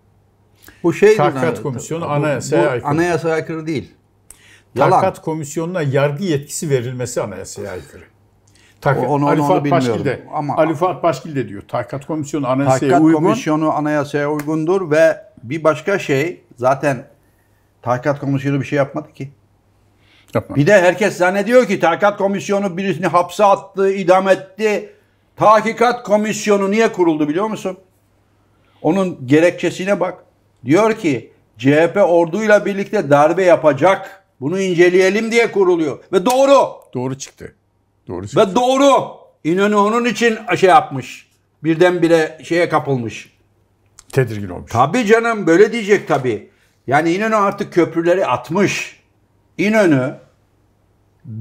Bu şey Tahkikat Komisyonu bu, anayasaya bu, aykırı. Anayasaya aykırı değil. Yalan. Tahkikat Komisyonu'na yargı yetkisi verilmesi anayasaya aykırı. Tak, onu, onu, Ali Fuat onu Başkil'de, ama Ali Fuat Başkil'de diyor. Tahkikat Komisyonu anayasaya tahkikat uygun. Komisyonu anayasaya uygundur ve bir başka şey zaten Tahkikat Komisyonu bir şey yapmadı ki. Yapma. Bir de herkes zannediyor ki tahkikat komisyonu birisini hapse attı, idam etti. Tahkikat komisyonu niye kuruldu biliyor musun? Onun gerekçesine bak. Diyor ki CHP orduyla birlikte darbe yapacak. Bunu inceleyelim diye kuruluyor. Ve doğru. Doğru çıktı. Doğru çıktı. Ve doğru. İnönü onun için şey yapmış. Birdenbire şeye kapılmış. Tedirgin olmuş. Tabii canım böyle diyecek tabii. Yani İnönü artık köprüleri atmış. İnönü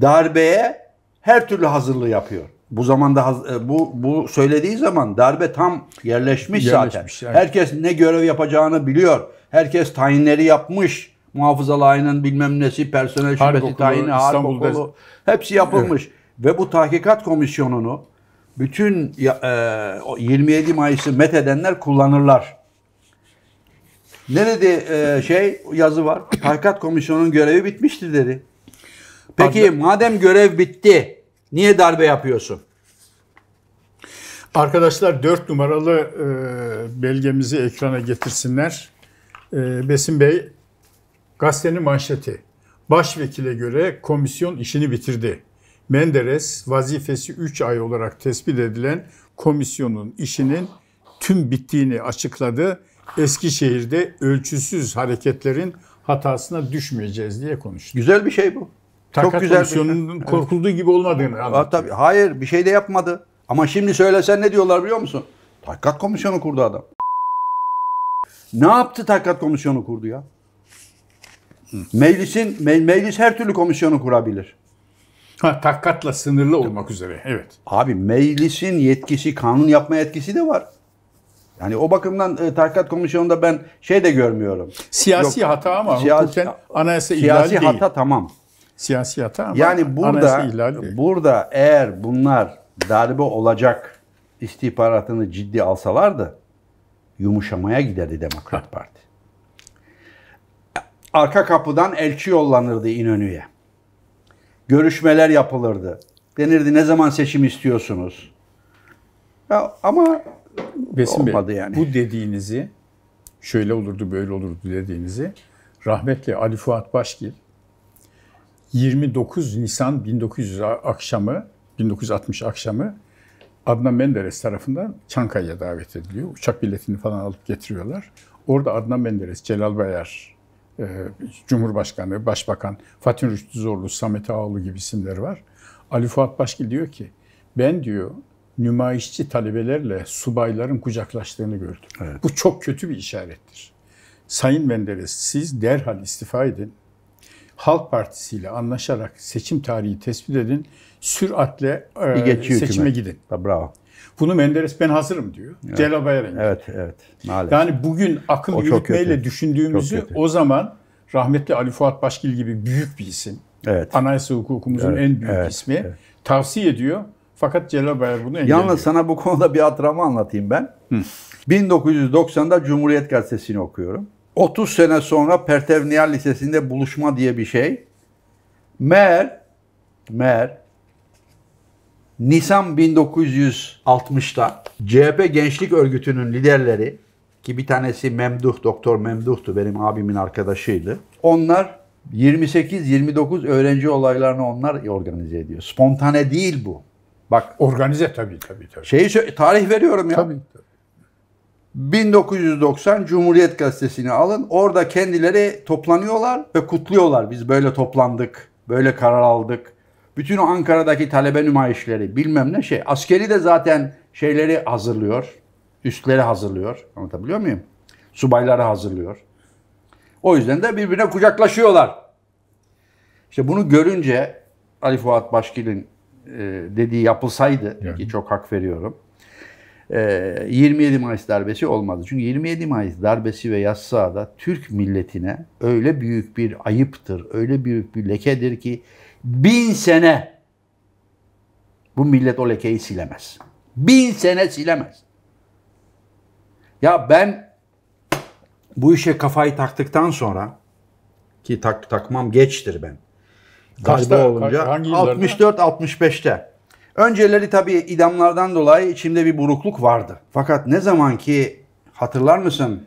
darbeye her türlü hazırlığı yapıyor. Bu zamanda e, bu bu söylediği zaman darbe tam yerleşmiş, yerleşmiş zaten. Yani. Herkes ne görev yapacağını biliyor. Herkes tayinleri yapmış. Muhafıza layının bilmem nesi, personel harp şubesi okulu, tayini, harp okulu hepsi yapılmış. Evet. Ve bu tahkikat komisyonunu bütün 27 e, Mayıs'ı met edenler kullanırlar. Nerede e, şey yazı var? Tahkikat komisyonunun görevi bitmiştir dedi. Peki Arka... madem görev bitti niye darbe yapıyorsun? Arkadaşlar dört numaralı e, belgemizi ekrana getirsinler. E, Besim Bey gazetenin manşeti. Başvekile göre komisyon işini bitirdi. Menderes vazifesi 3 ay olarak tespit edilen komisyonun işinin tüm bittiğini açıkladı. Eskişehir'de ölçüsüz hareketlerin hatasına düşmeyeceğiz diye konuştu. Güzel bir şey bu. Takat çok güzel pozisyonunun bir... Şey. korkulduğu gibi olmadığını anlattı. Tabii, hayır bir şey de yapmadı. Ama şimdi söylesen ne diyorlar biliyor musun? Takat komisyonu kurdu adam. Ne yaptı takat komisyonu kurdu ya? Meclisin me, meclis her türlü komisyonu kurabilir. Ha takkatla sınırlı olmak üzere evet. Abi meclisin yetkisi, kanun yapma yetkisi de var. Yani o bakımdan e, tahkikat komisyonunda ben şey de görmüyorum. Siyasi Yok, hata ama siyasi, hukuken anayasa ihlali değil. Siyasi hata tamam siyasi hata ama yani burada burada eğer bunlar darbe olacak istihbaratını ciddi alsalardı yumuşamaya giderdi Demokrat Parti. Arka kapıdan elçi yollanırdı İnönü'ye. Görüşmeler yapılırdı. Denirdi ne zaman seçim istiyorsunuz? Ya, ama Besim olmadı Bey, yani. Bu dediğinizi şöyle olurdu böyle olurdu dediğinizi rahmetli Ali Fuat Başgil 29 Nisan 1900 akşamı 1960 akşamı Adnan Menderes tarafından Çankaya'ya davet ediliyor. Uçak biletini falan alıp getiriyorlar. Orada Adnan Menderes, Celal Bayar, e, Cumhurbaşkanı, Başbakan, Fatih Rüştü Zorlu, Samet Ağoğlu gibi isimler var. Ali Fuat Başkil diyor ki, ben diyor nümayişçi talebelerle subayların kucaklaştığını gördüm. Evet. Bu çok kötü bir işarettir. Sayın Menderes siz derhal istifa edin. Halk Partisi ile anlaşarak seçim tarihi tespit edin. Süratle e, seçime hükümet. gidin. Da, bravo. Bunu Menderes ben hazırım diyor. Evet. Celal Bayar'ın. Evet, evet. Maalesef. Yani bugün akıl yürütmeyle düşündüğümüzü o zaman rahmetli Ali Fuat Başgil gibi büyük bir isim. Evet. Anayasa hukukumuzun evet. en büyük evet. ismi. Evet. Tavsiye ediyor. Fakat Celal Bayar bunu engelliyor. Yalnız sana bu konuda bir hatıramı anlatayım ben. Hı. 1990'da Cumhuriyet Gazetesi'ni okuyorum. 30 sene sonra Pertevniyal Lisesi'nde buluşma diye bir şey. Meğer, meğer Nisan 1960'ta CHP Gençlik Örgütü'nün liderleri ki bir tanesi Memduh, Doktor Memduh'tu benim abimin arkadaşıydı. Onlar 28-29 öğrenci olaylarını onlar organize ediyor. Spontane değil bu. Bak organize tabii tabii tabii. Şeyi tarih veriyorum ya. Tabii. tabii. 1990 Cumhuriyet Gazetesi'ni alın. Orada kendileri toplanıyorlar ve kutluyorlar. Biz böyle toplandık, böyle karar aldık. Bütün Ankara'daki talebe nümayişleri bilmem ne şey. Askeri de zaten şeyleri hazırlıyor. Üstleri hazırlıyor. Anlatabiliyor muyum? Subayları hazırlıyor. O yüzden de birbirine kucaklaşıyorlar. İşte bunu görünce Ali Fuat Başkil'in e, dediği yapılsaydı yani. ki çok hak veriyorum. 27 ee, Mayıs darbesi olmadı. Çünkü 27 Mayıs darbesi ve yassada Türk milletine öyle büyük bir ayıptır, öyle büyük bir lekedir ki bin sene bu millet o lekeyi silemez. Bin sene silemez. Ya ben bu işe kafayı taktıktan sonra ki tak takmam geçtir ben. Galiba olunca 64-65'te Önceleri tabii idamlardan dolayı içimde bir burukluk vardı. Fakat ne zaman ki hatırlar mısın?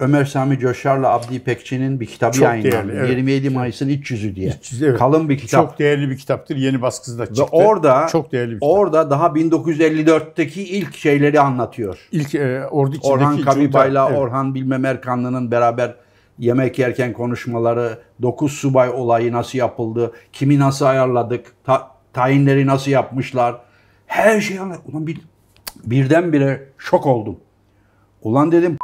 Ömer Sami Coşar'la Abdi İpekçi'nin bir kitabı Çok yayınlandı. Değerli, evet. 27 Mayıs'ın iç yüzü diye. İç yüzü, evet. Kalın bir kitap. Çok değerli bir kitaptır. Yeni baskısında çıktı. Ve orada Çok değerli bir kitap. orada daha 1954'teki ilk şeyleri anlatıyor. İlk e, ordu içindeki Orhan Kabibay'la evet. Orhan Bilmem Erkanlı'nın beraber yemek yerken konuşmaları, 9 subay olayı nasıl yapıldı, kimi nasıl ayarladık, ta, Tayinleri nasıl yapmışlar? Her şey anlat. Ulan bir, birdenbire şok oldum. Ulan dedim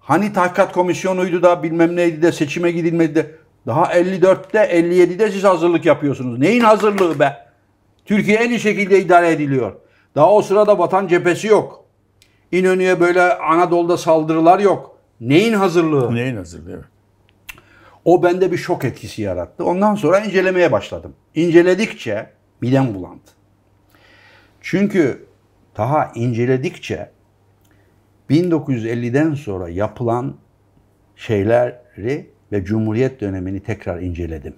hani tahkikat komisyonuydu da bilmem neydi de seçime gidilmedi de daha 54'te 57'de siz hazırlık yapıyorsunuz. Neyin hazırlığı be? Türkiye en iyi şekilde idare ediliyor. Daha o sırada vatan cephesi yok. İnönü'ye böyle Anadolu'da saldırılar yok. Neyin hazırlığı? Neyin hazırlığı? O bende bir şok etkisi yarattı. Ondan sonra incelemeye başladım. İnceledikçe midem bulandı. Çünkü daha inceledikçe 1950'den sonra yapılan şeyleri ve Cumhuriyet dönemini tekrar inceledim.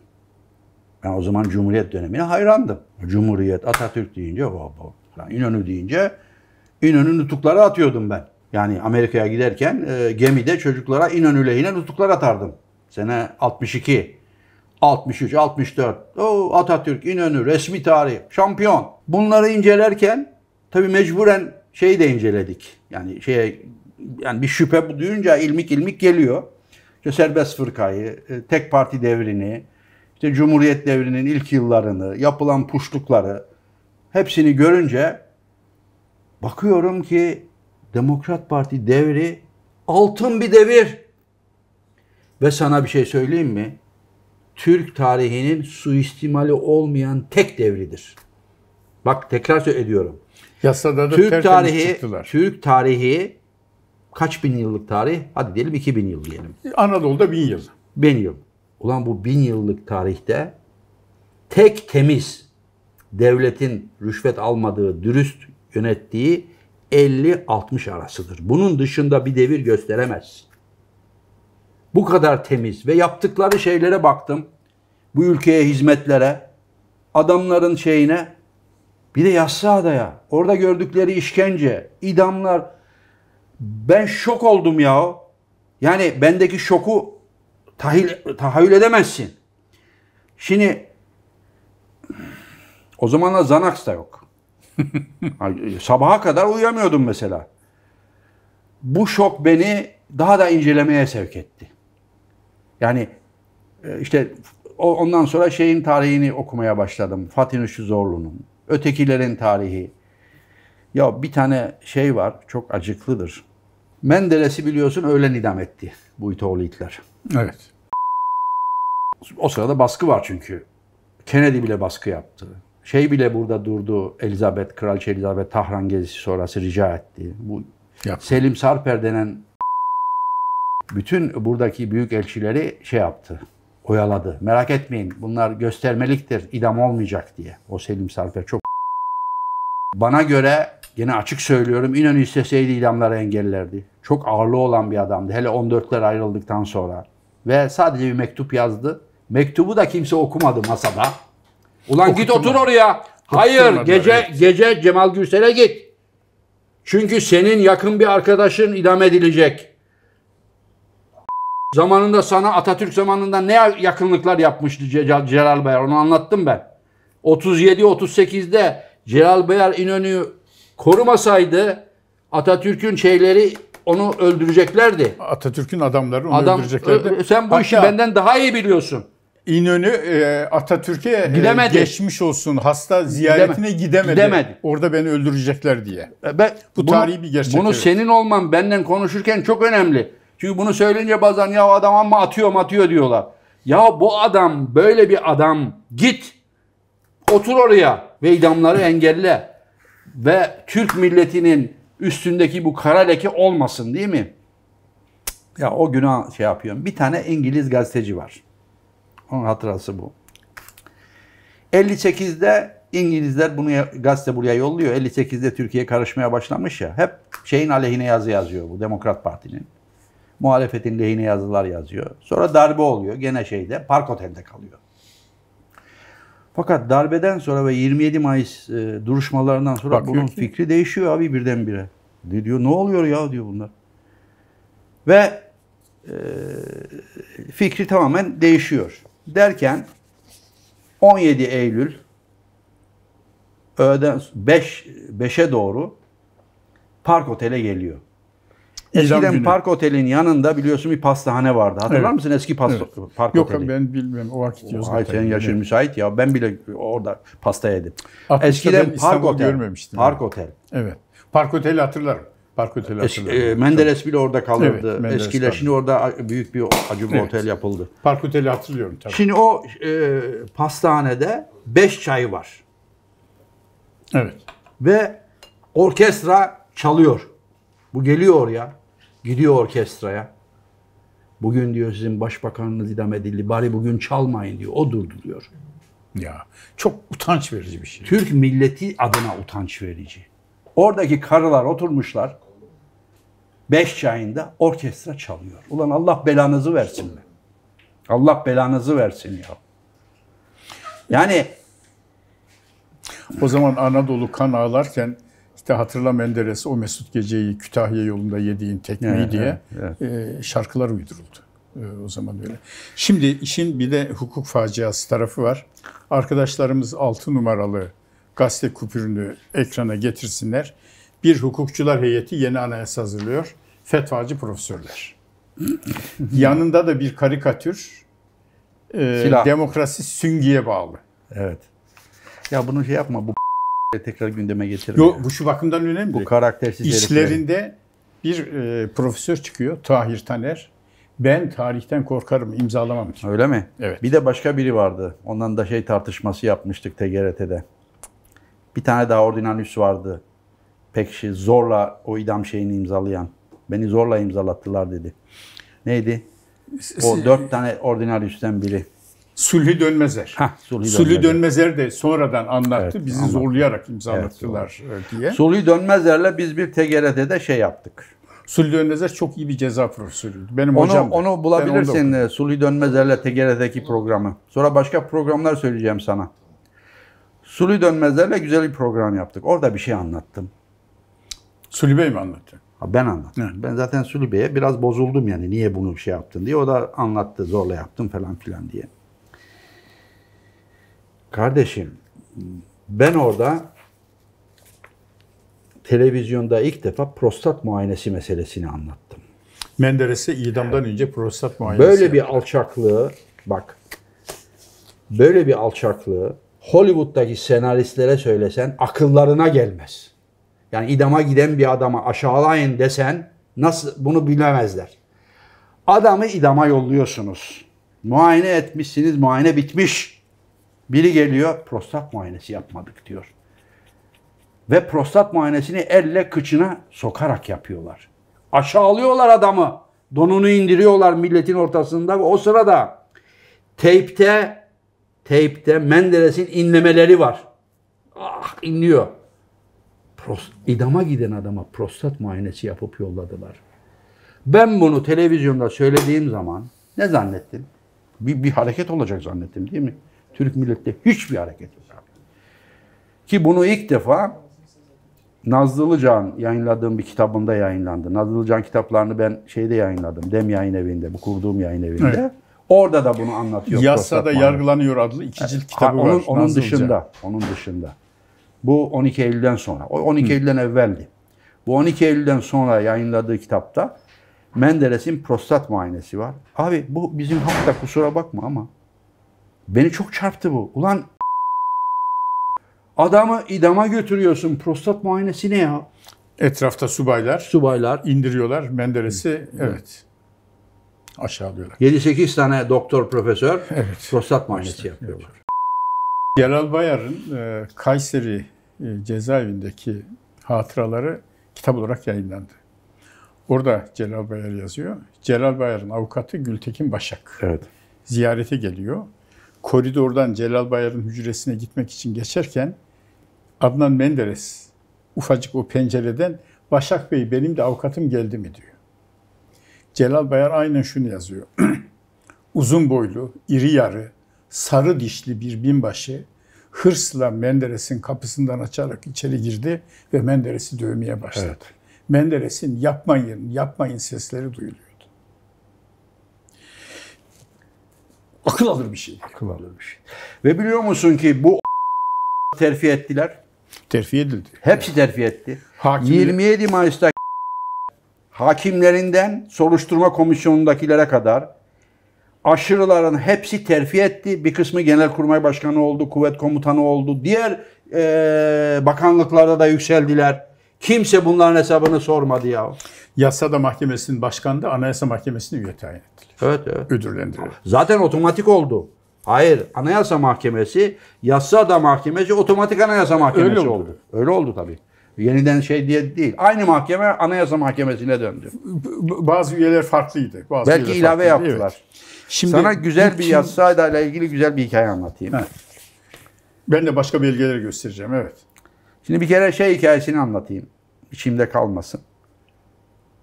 Ben o zaman Cumhuriyet dönemine hayrandım. Cumhuriyet, Atatürk deyince, oh, oh. Yani İnönü deyince İnönü nutukları atıyordum ben. Yani Amerika'ya giderken e, gemide çocuklara İnönü lehine nutuklar atardım. Sene 62. 63, 64. O Atatürk, İnönü, resmi tarih, şampiyon. Bunları incelerken tabii mecburen şey de inceledik. Yani şeye yani bir şüphe duyunca ilmik ilmik geliyor. İşte serbest fırkayı, e, tek parti devrini, işte Cumhuriyet devrinin ilk yıllarını, yapılan puşlukları hepsini görünce bakıyorum ki Demokrat Parti devri altın bir devir. Ve sana bir şey söyleyeyim mi? Türk tarihinin suistimali olmayan tek devridir. Bak tekrar ediyorum. Yasada da Türk tarihi, çıktılar. Türk tarihi kaç bin yıllık tarih? Hadi diyelim 2000 yıl diyelim. Anadolu'da bin yıl. Bin yıl. Ulan bu bin yıllık tarihte tek temiz devletin rüşvet almadığı, dürüst yönettiği 50-60 arasıdır. Bunun dışında bir devir gösteremez. Bu kadar temiz ve yaptıkları şeylere baktım. Bu ülkeye hizmetlere, adamların şeyine bir de Yassıada'ya. Orada gördükleri işkence, idamlar. Ben şok oldum ya. Yani bendeki şoku tahil, tahayyül edemezsin. Şimdi o zamanlar Xanax da yok. Sabaha kadar uyuyamıyordum mesela. Bu şok beni daha da incelemeye sevk etti. Yani e, işte ondan sonra şeyin tarihini okumaya başladım. Fatih Nuşu Zorlu'nun. Ötekilerin tarihi. Ya bir tane şey var çok acıklıdır. Menderes'i biliyorsun öyle idam etti bu İtoğlu itler. Evet. O sırada baskı var çünkü. Kennedy bile baskı yaptı. Şey bile burada durdu. Elizabeth, Kraliçe Elizabeth Tahran gezisi sonrası rica etti. Bu Yap. Selim Sarper denen bütün buradaki büyük elçileri şey yaptı, oyaladı. Merak etmeyin bunlar göstermeliktir, idam olmayacak diye. O Selim Sarper çok bana göre yine açık söylüyorum İnönü isteseydi idamları engellerdi. Çok ağırlı olan bir adamdı. Hele 14'ler ayrıldıktan sonra. Ve sadece bir mektup yazdı. Mektubu da kimse okumadı masada. Ulan Okuturma. git otur oraya. Hayır gece evet. gece Cemal Gürsel'e git. Çünkü senin yakın bir arkadaşın idam edilecek. Zamanında sana Atatürk zamanında ne yakınlıklar yapmıştı Celal Bayar onu anlattım ben. 37-38'de Celal Bayar İnönü'yü korumasaydı Atatürk'ün şeyleri onu öldüreceklerdi. Atatürk'ün adamları onu Adam, öldüreceklerdi. E, sen bu Hatta, işi benden daha iyi biliyorsun. İnönü e, Atatürk'e e, geçmiş olsun hasta ziyaretine gidemedi. gidemedi. gidemedi. Orada beni öldürecekler diye. E, ben, bu bunu, tarihi bir gerçek. Bunu evet. senin olman benden konuşurken çok önemli. Çünkü bunu söyleyince bazen ya adam ama atıyor atıyor diyorlar. Ya bu adam böyle bir adam git otur oraya ve idamları engelle ve Türk milletinin üstündeki bu kara leke olmasın değil mi? Ya o günah şey yapıyorum. Bir tane İngiliz gazeteci var. Onun hatırası bu. 58'de İngilizler bunu gazete buraya yolluyor. 58'de Türkiye karışmaya başlamış ya. Hep şeyin aleyhine yazı yazıyor bu Demokrat Parti'nin muhalefetin lehine yazılar yazıyor. Sonra darbe oluyor gene şeyde park otelde kalıyor. Fakat darbeden sonra ve 27 Mayıs e, duruşmalarından sonra Bakıyor bunun ki. fikri değişiyor abi birdenbire. Ne diyor? Ne oluyor ya diyor bunlar. Ve e, fikri tamamen değişiyor. Derken 17 Eylül öğleden 5 5'e doğru Park Otel'e geliyor. Eskiden günü. park otelin yanında biliyorsun bir pastahane vardı. Hatırlar evet. mısın eski pasta, evet. park Yok, oteli? Yok ben bilmem o vakit yazdım. Ay senin yaşın yani. müsait ya ben bile orada pasta yedim. Aklışta Eskiden park İstanbul'u otel. Görmemiştim park yani. otel. Evet. Park oteli hatırlarım. Park oteli Eski, hatırlarım. E, Menderes bile orada kalırdı. Evet, Menderes şimdi orada büyük bir acıma evet. otel yapıldı. Park oteli hatırlıyorum tabii. Şimdi o e, pastahanede beş çay var. Evet. Ve orkestra çalıyor. Bu geliyor ya. Gidiyor orkestraya. Bugün diyor sizin başbakanınız idam edildi. Bari bugün çalmayın diyor. O durdu diyor. Ya çok utanç verici bir şey. Türk milleti adına utanç verici. Oradaki karılar oturmuşlar. Beş çayında orkestra çalıyor. Ulan Allah belanızı versin mi? Allah belanızı versin ya. Yani o zaman Anadolu kan ağlarken işte hatırla Menderes o Mesut Gece'yi Kütahya yolunda yediğin tekmeyi evet, diye evet, evet. E, şarkılar uyduruldu. E, o zaman öyle. Şimdi işin bir de hukuk faciası tarafı var. Arkadaşlarımız 6 numaralı gazete kupürünü ekrana getirsinler. Bir hukukçular heyeti yeni anayasa hazırlıyor. Fetvacı profesörler. Yanında da bir karikatür. E, demokrasi süngüye bağlı. Evet. Ya bunu şey yapma bu tekrar gündeme getirmeye. Yok bu şu bakımdan önemli. Bu karaktersiz İşlerinde herifleri. bir e, profesör çıkıyor Tahir Taner. Ben tarihten korkarım imzalamam ki. Öyle mi? Evet. Bir de başka biri vardı. Ondan da şey tartışması yapmıştık TGRT'de. Bir tane daha ordinanüs vardı. Pekşi şey, zorla o idam şeyini imzalayan. Beni zorla imzalattılar dedi. Neydi? O dört tane ordinalüsten biri. Sulhi Dönmezer. Heh, Sulhi, Sulhi Dönmezer. Dönmezer de sonradan anlattı. Evet, bizi anladım. zorlayarak imzalattılar evet, e, diye. Sulhi Dönmezer'le biz bir TGRT'de şey yaptık. Sulhi Dönmezer çok iyi bir ceza profesörüydü. Benim onu, hocam. Onu bulabilirsin onu e, Sulhi Dönmezer'le TGRT'deki programı. Sonra başka programlar söyleyeceğim sana. Sulhi dönmezerle güzel bir program yaptık. Orada bir şey anlattım. Sulhi Bey mi anlattı? Ben anlattım. Evet. Ben zaten Sulhi Bey'e biraz bozuldum yani niye bunu bir şey yaptın diye. O da anlattı zorla yaptım falan filan diye. Kardeşim ben orada televizyonda ilk defa prostat muayenesi meselesini anlattım. Menderes'e idamdan önce prostat muayenesi. Böyle bir alçaklığı bak böyle bir alçaklığı Hollywood'daki senaristlere söylesen akıllarına gelmez. Yani idama giden bir adama aşağılayın desen nasıl bunu bilemezler. Adamı idama yolluyorsunuz. Muayene etmişsiniz, muayene bitmiş. Biri geliyor prostat muayenesi yapmadık diyor. Ve prostat muayenesini elle kıçına sokarak yapıyorlar. Aşağılıyorlar adamı. Donunu indiriyorlar milletin ortasında. O sırada teypte teypte Menderes'in inlemeleri var. Ah inliyor. Prost, idama giden adama prostat muayenesi yapıp yolladılar. Ben bunu televizyonda söylediğim zaman ne zannettim? Bir, bir hareket olacak zannettim değil mi? Türk millette hiçbir hareket yok. Ki bunu ilk defa Nazlı Ilıcan yayınladığım bir kitabında yayınlandı. Nazlı Ilıcan kitaplarını ben şeyde yayınladım. Dem Yayın Evi'nde, bu kurduğum yayın evinde. Evet. Orada da bunu anlatıyor. Yasada yargılanıyor adlı iki cilt kitabı ha, onun, var. Onun Nazlı dışında, onun dışında. Bu 12 Eylül'den sonra. O 12 Eylül'den evveldi. Bu 12 Eylül'den sonra yayınladığı kitapta Menderes'in prostat muayenesi var. Abi bu bizim hakta kusura bakma ama Beni çok çarptı bu. Ulan adamı idama götürüyorsun prostat muayenesi ne ya? Etrafta subaylar. Subaylar. indiriyorlar Menderes'i. Evet. evet. Aşağılıyorlar. 7-8 tane doktor, profesör evet. prostat muayenesi işte, yapıyorlar. Evet. Celal Bayar'ın e, Kayseri e, cezaevindeki hatıraları kitap olarak yayınlandı. Orada Celal Bayar yazıyor. Celal Bayar'ın avukatı Gültekin Başak. Evet. Ziyarete geliyor koridordan Celal Bayar'ın hücresine gitmek için geçerken Adnan Menderes ufacık o pencereden Başak Bey benim de avukatım geldi mi diyor. Celal Bayar aynen şunu yazıyor. Uzun boylu, iri yarı, sarı dişli bir binbaşı hırsla Menderes'in kapısından açarak içeri girdi ve Menderes'i dövmeye başladı. Evet. Menderes'in yapmayın, yapmayın sesleri duyuluyor. Akıl alır bir şey. Akıl alır bir şey. Ve biliyor musun ki bu terfi ettiler. Terfi edildi. Hepsi terfi etti. Hakim 27 Mayıs'ta hakimlerinden soruşturma komisyonundakilere kadar aşırıların hepsi terfi etti. Bir kısmı genelkurmay başkanı oldu, kuvvet komutanı oldu. Diğer e, bakanlıklarda da yükseldiler. Kimse bunların hesabını sormadı ya. Yasada Mahkemesi'nin başkanı da Anayasa Mahkemesini üye tayin ettiler. Evet evet. Ödüllendirildi. Zaten otomatik oldu. Hayır, Anayasa Mahkemesi, Yasada Mahkemesi otomatik Anayasa Mahkemesi Öyle oldu. oldu. Öyle oldu tabii. Yeniden şey diye değil. Aynı mahkeme Anayasa Mahkemesi'ne döndü. Bazı üyeler farklıydı. Bazı Belki üyeler ilave farklıydı, yaptılar. Evet. Şimdi Sana güzel bir kim... yasayla ilgili güzel bir hikaye anlatayım. Ha. Ben de başka belgeleri göstereceğim, evet. Şimdi bir kere şey hikayesini anlatayım. İçimde kalmasın.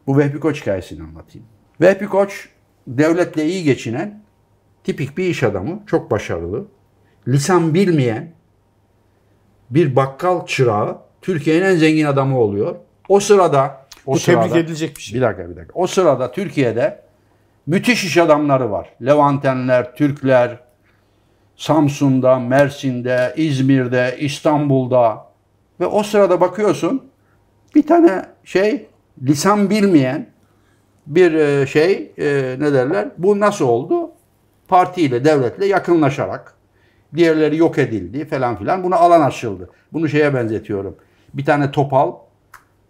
Bu Vehbi Koç hikayesini anlatayım. Vehbi Koç devletle iyi geçinen tipik bir iş adamı. Çok başarılı. Lisan bilmeyen bir bakkal çırağı Türkiye'nin en zengin adamı oluyor. O sırada o Bu sırada, tebrik edilecek bir şey. Bir dakika bir dakika. O sırada Türkiye'de müthiş iş adamları var. Levantenler, Türkler, Samsun'da, Mersin'de, İzmir'de, İstanbul'da, ve o sırada bakıyorsun bir tane şey lisan bilmeyen bir e, şey e, ne derler? Bu nasıl oldu? Partiyle, devletle yakınlaşarak diğerleri yok edildi falan filan. Buna alan açıldı. Bunu şeye benzetiyorum. Bir tane topal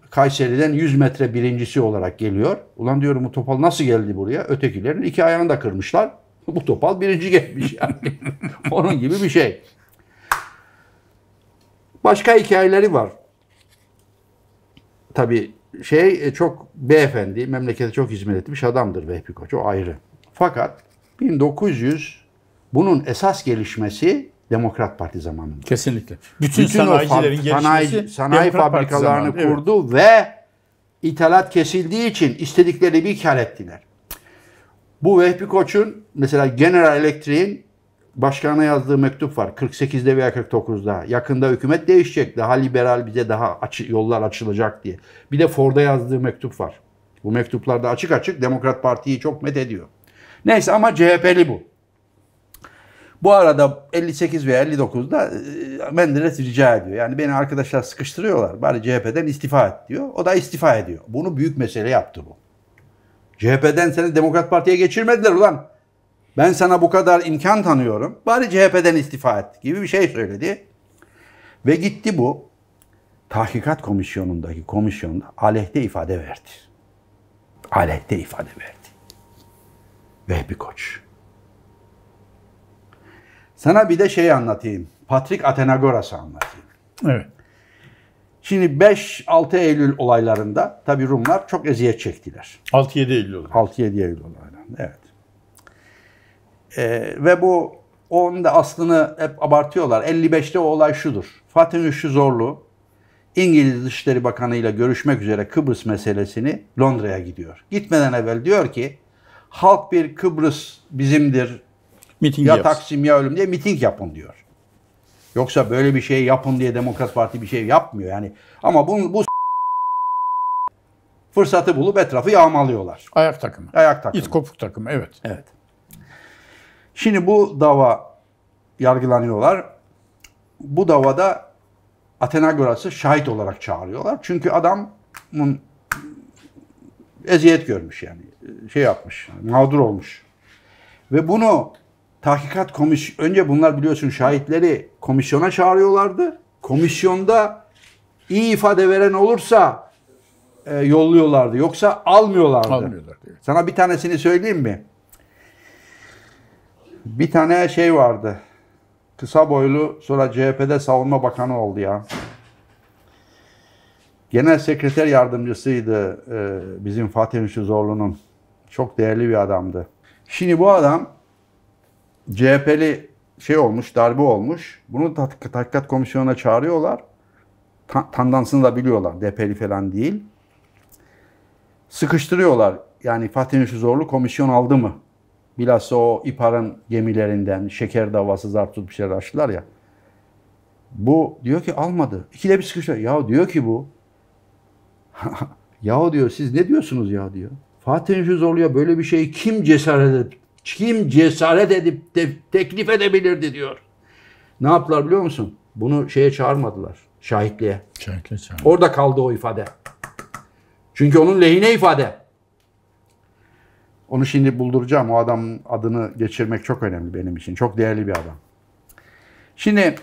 Kayseri'den 100 metre birincisi olarak geliyor. Ulan diyorum bu topal nasıl geldi buraya? Ötekilerin iki ayağını da kırmışlar. Bu topal birinci gelmiş yani. Onun gibi bir şey. Başka hikayeleri var. Tabi şey e, çok beyefendi, memlekete çok hizmet etmiş adamdır Vehbi Koç, o ayrı. Fakat 1900 bunun esas gelişmesi Demokrat Parti zamanında. Kesinlikle. Bütün, Bütün sanayicilerin gelişmesi sanayi, sanayi Demokrat fabrikalarını zamanı, kurdu evet. ve ithalat kesildiği için istedikleri bir kar ettiler. Bu Vehbi Koç'un mesela General Electric'in başkana yazdığı mektup var. 48'de veya 49'da. Yakında hükümet değişecek. Daha liberal bize daha açı, yollar açılacak diye. Bir de Ford'a yazdığı mektup var. Bu mektuplarda açık açık Demokrat Parti'yi çok met ediyor. Neyse ama CHP'li bu. Bu arada 58 veya 59'da e, Menderes rica ediyor. Yani beni arkadaşlar sıkıştırıyorlar. Bari CHP'den istifa et diyor. O da istifa ediyor. Bunu büyük mesele yaptı bu. CHP'den seni Demokrat Parti'ye geçirmediler ulan. Ben sana bu kadar imkan tanıyorum. Bari CHP'den istifa et gibi bir şey söyledi. Ve gitti bu tahkikat komisyonundaki komisyonda aleyhte ifade verdi. Aleyhte ifade verdi. Vehbi Koç. Sana bir de şey anlatayım. Patrick Atenagoras'ı anlatayım. Evet. Şimdi 5-6 Eylül olaylarında tabii Rumlar çok eziyet çektiler. 6-7 Eylül olayları. 6-7 Eylül olaylarında evet. E, ve bu onun da aslını hep abartıyorlar. 55'te o olay şudur. Fatih Üçlü Zorlu İngiliz Dışişleri Bakanı ile görüşmek üzere Kıbrıs meselesini Londra'ya gidiyor. Gitmeden evvel diyor ki halk bir Kıbrıs bizimdir. Miting ya yapsın. Taksim ya ölüm diye miting yapın diyor. Yoksa böyle bir şey yapın diye Demokrat Parti bir şey yapmıyor yani. Ama bu, bu fırsatı bulup etrafı yağmalıyorlar. Ayak takımı. Ayak takımı. İt kopuk takımı evet. Evet. Şimdi bu dava yargılanıyorlar. Bu davada Atenagoras'ı şahit olarak çağırıyorlar. Çünkü adamın eziyet görmüş yani. Şey yapmış, mağdur olmuş. Ve bunu tahkikat komis önce bunlar biliyorsun şahitleri komisyona çağırıyorlardı. Komisyonda iyi ifade veren olursa e, yolluyorlardı. Yoksa almıyorlardı. Almıyorlar. Sana bir tanesini söyleyeyim mi? Bir tane şey vardı. Kısa boylu sonra CHP'de savunma bakanı oldu ya. Genel sekreter yardımcısıydı e, bizim Fatih Müşüzoğlu'nun. Çok değerli bir adamdı. Şimdi bu adam CHP'li şey olmuş, darbe olmuş. Bunu tahkikat komisyonuna çağırıyorlar. Ta tandansını da biliyorlar. DP'li falan değil. Sıkıştırıyorlar. Yani Fatih Müşüzoğlu komisyon aldı mı? Bilhassa o İPAR'ın gemilerinden şeker davası zarf tutup şeyler açtılar ya. Bu diyor ki almadı. İkide bir sıkışıyor. Ya diyor ki bu. Ya diyor siz ne diyorsunuz ya diyor. Fatih Cüzoğlu'ya böyle bir şeyi kim cesaret edip kim cesaret edip te teklif edebilirdi diyor. Ne yaptılar biliyor musun? Bunu şeye çağırmadılar. Şahitliğe. Şahitliğe çağırmadılar. Orada kaldı o ifade. Çünkü onun lehine ifade. Onu şimdi bulduracağım. O adam adını geçirmek çok önemli benim için. Çok değerli bir adam. Şimdi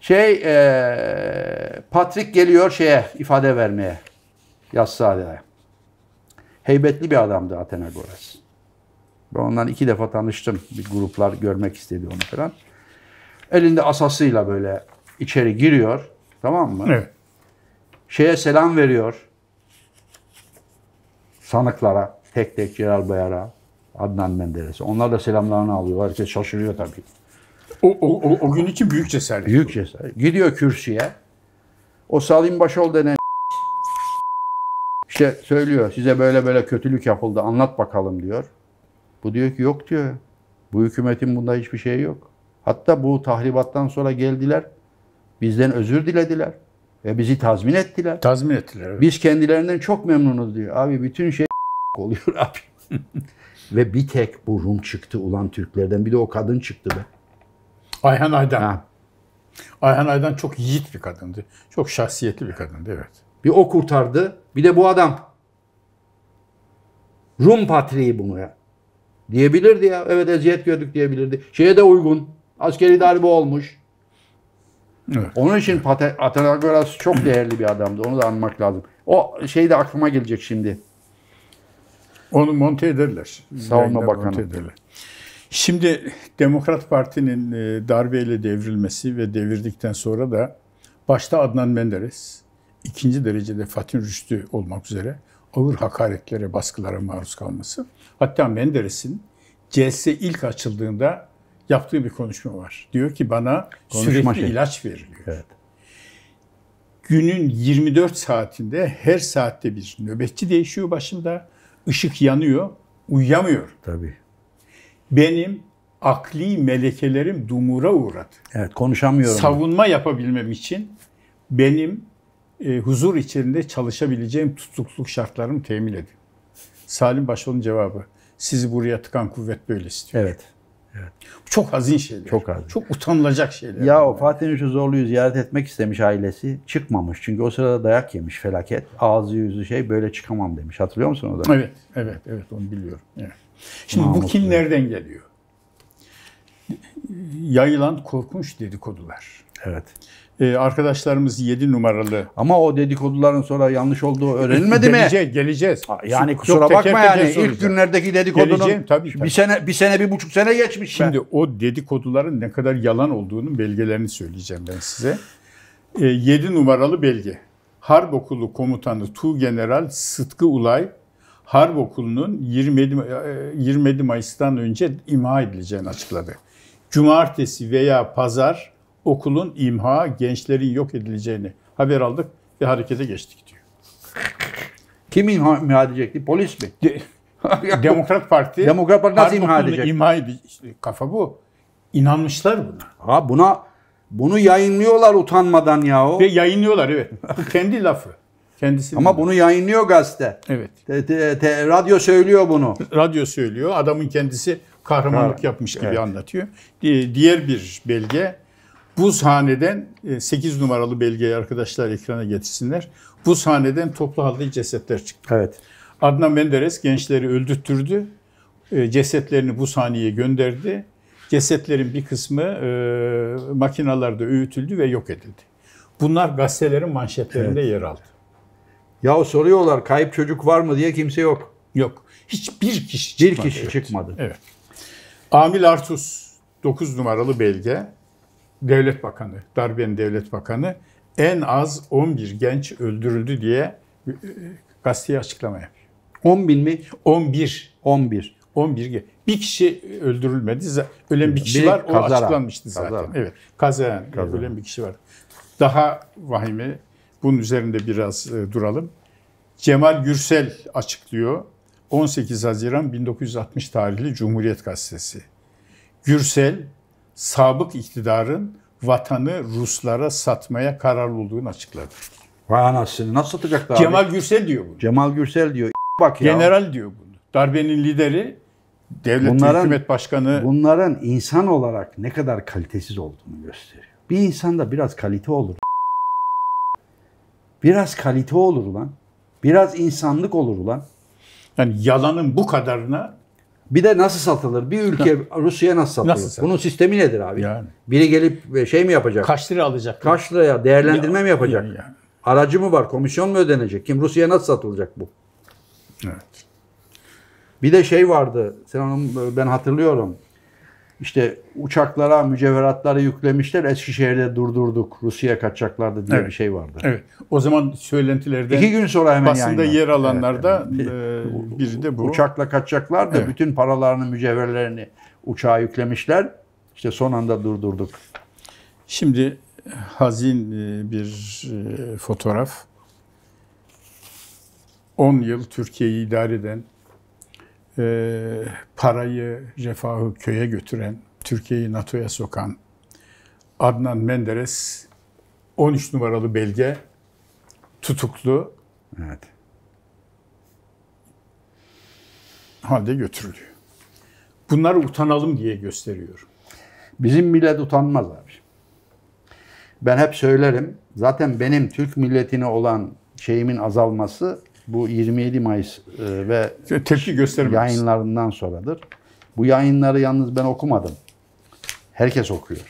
şey e, Patrick geliyor şeye ifade vermeye. Yazsade'ye. Heybetli bir adamdı Atenagoras. Ben ondan iki defa tanıştım. Bir gruplar görmek istedi onu falan. Elinde asasıyla böyle içeri giriyor. Tamam mı? Evet. Şeye selam veriyor. Sanıklara. Tek tek Celal Bayar'a, Adnan Menderes'e. Onlar da selamlarını alıyor. Herkes şaşırıyor tabii. O, o, o, o gün için büyük cesaret. Büyük cesaret. Gidiyor kürsüye. O Salim Başol denen işte söylüyor size böyle böyle kötülük yapıldı anlat bakalım diyor. Bu diyor ki yok diyor. Bu hükümetin bunda hiçbir şeyi yok. Hatta bu tahribattan sonra geldiler. Bizden özür dilediler. Ve bizi tazmin ettiler. Tazmin ettiler. Evet. Biz kendilerinden çok memnunuz diyor. Abi bütün şey oluyor abi. Ve bir tek bu Rum çıktı ulan Türklerden. Bir de o kadın çıktı be. Ayhan Aydan. Ha. Ayhan Aydan çok yiğit bir kadındı. Çok şahsiyetli bir kadındı evet. Bir o kurtardı. Bir de bu adam. Rum patriği buna. Diyebilirdi ya. Evet eziyet gördük diyebilirdi. Şeye de uygun. Askeri darbe olmuş. Evet. Onun için Atagoras çok değerli bir adamdı. Onu da anmak lazım. O şey de aklıma gelecek şimdi. Onu monte ederler. Savunma Bakanı. ederler. Şimdi Demokrat Parti'nin e, darbeyle devrilmesi ve devirdikten sonra da başta Adnan Menderes, ikinci derecede Fatih Rüştü olmak üzere ağır hakaretlere, baskılara maruz kalması. Hatta Menderes'in CS ilk açıldığında yaptığı bir konuşma var. Diyor ki bana konuşma sürekli şey. ilaç veriliyor. Evet. Günün 24 saatinde her saatte bir nöbetçi değişiyor başımda. Işık yanıyor, uyuyamıyor. Tabii. Benim akli melekelerim dumura uğradı. Evet konuşamıyorum. Savunma yapabilmem için benim e, huzur içerisinde çalışabileceğim tutukluk şartlarımı temin edin. Salim Başol'un cevabı. Sizi buraya tıkan kuvvet böyle istiyor. Evet. Evet. Çok azin şeyler. Çok hazin. Çok utanılacak şeyler. Ya o Fatih Nurşi Zorlu'yu ziyaret etmek istemiş ailesi. Çıkmamış. Çünkü o sırada dayak yemiş felaket. Ağzı yüzü şey böyle çıkamam demiş. Hatırlıyor musun o da? Evet. Evet. Evet. Onu biliyorum. Evet. Şimdi Mahmut bu kin diyor. nereden geliyor? Yayılan korkunç dedikodular. Evet. Ee, arkadaşlarımız 7 numaralı. Ama o dedikoduların sonra yanlış olduğu öğrenilmedi mi? Geleceğiz, geleceğiz. yani kusura Çok bakma yani ilk günlerdeki dedikodunun Geleceğim, tabii, tabii. bir sene bir sene bir buçuk sene geçmiş. Şimdi be. o dedikoduların ne kadar yalan olduğunun belgelerini söyleyeceğim ben size. E, ee, 7 numaralı belge. Harp Okulu Komutanı Tu General Sıtkı Ulay Harp Okulu'nun 27, 27 e, Mayıs'tan önce imha edileceğini açıkladı. Cumartesi veya pazar okulun imha, gençlerin yok edileceğini haber aldık ve harekete geçtik diyor. Kim imha, imha edecekti? Polis mi? De, Demokrat Parti. Demokrat Parti nasıl imha edecek? İmha edecek. İşte kafa bu. İnanmışlar buna. Ha buna bunu yayınlıyorlar utanmadan yahu. Ve yayınlıyorlar evet. Kendi lafı. Kendisi Ama bunu yayınlıyor gazete. Evet. Te, te, te, radyo söylüyor bunu. Radyo söylüyor. Adamın kendisi kahramanlık yapmış gibi evet. anlatıyor. Diğer bir belge buzhaneden 8 e, numaralı belgeyi arkadaşlar ekrana getirsinler. Buzhaneden toplu halde cesetler çıktı. Evet. Adnan Menderes gençleri öldürttürdü. E, cesetlerini buzhaneye gönderdi. Cesetlerin bir kısmı e, makinalarda öğütüldü ve yok edildi. Bunlar gazetelerin manşetlerinde evet. yer aldı. Ya soruyorlar kayıp çocuk var mı diye kimse yok. Yok. Hiçbir kişi çıkmadı. Bir kişi evet. çıkmadı. Evet. Amil Artus 9 numaralı belge devlet bakanı, darbenin devlet bakanı en az 11 genç öldürüldü diye e, gazeteye açıklama yapıyor. 10 bin mi? 11. 11. 11. Bir kişi öldürülmedi. Ölen bir kişi bir var. O açıklanmıştı zaten. Kazara. Evet. Kazayan kazara. ölen bir kişi var. Daha vahimi bunun üzerinde biraz e, duralım. Cemal Gürsel açıklıyor. 18 Haziran 1960 tarihli Cumhuriyet Gazetesi. Gürsel sabık iktidarın vatanı Ruslara satmaya kararlı olduğunu açıkladı. Vay anasını nasıl satacaklar Cemal abi? Gürsel diyor bunu. Cemal Gürsel diyor. Bak ya. General diyor bunu. Darbenin lideri devlet bunların, hükümet başkanı. Bunların insan olarak ne kadar kalitesiz olduğunu gösteriyor. Bir insanda biraz kalite olur. Biraz kalite olur lan. Biraz insanlık olur lan. Yani yalanın bu kadarına bir de nasıl satılır? Bir ülke Rusya'ya nasıl satılır? Nasıl satılır? Bunun sistemi nedir abi? Yani. Biri gelip e, şey mi yapacak? Kaç lira alacak? Kaç liraya? Değerlendirme ya, mi yapacak? Yani, yani. Aracı mı var? Komisyon mu ödenecek? Kim Rusya'ya nasıl satılacak bu? Evet. Bir de şey vardı. Sen onu ben hatırlıyorum. İşte uçaklara mücevheratları yüklemişler. Eskişehir'de durdurduk. Rusya kaçacaklardı diye evet. bir şey vardı. Evet. O zaman söylentilerde iki gün sonra hemen basında yayınlandı. yer alanlarda evet, evet. E, biri de bu. Uçakla kaçacaklar da evet. bütün paralarını, mücevherlerini uçağa yüklemişler. İşte son anda durdurduk. Şimdi e, hazin e, bir fotoğraf. 10 yıl Türkiye'yi idare eden e, parayı, refahı köye götüren, Türkiye'yi NATO'ya sokan Adnan Menderes 13 numaralı belge tutuklu. Evet. Halde götürülüyor. Bunlar utanalım diye gösteriyor. Bizim millet utanmaz abi. Ben hep söylerim. Zaten benim Türk milletine olan şeyimin azalması bu 27 Mayıs e, ve tepki göstermemiz. yayınlarından sonradır. Bu yayınları yalnız ben okumadım. Herkes okuyor.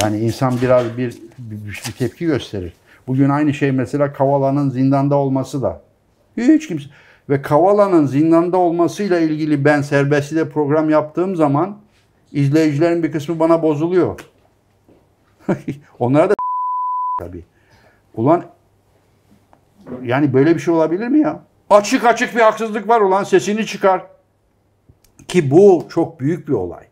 Yani insan biraz bir, bir, bir tepki gösterir. Bugün aynı şey mesela Kavala'nın zindanda olması da. Hiç kimse ve Kavala'nın zindanda olmasıyla ilgili ben serbestliğe program yaptığım zaman izleyicilerin bir kısmı bana bozuluyor. Onlara da tabii. Ulan yani böyle bir şey olabilir mi ya? Açık açık bir haksızlık var olan sesini çıkar. Ki bu çok büyük bir olay.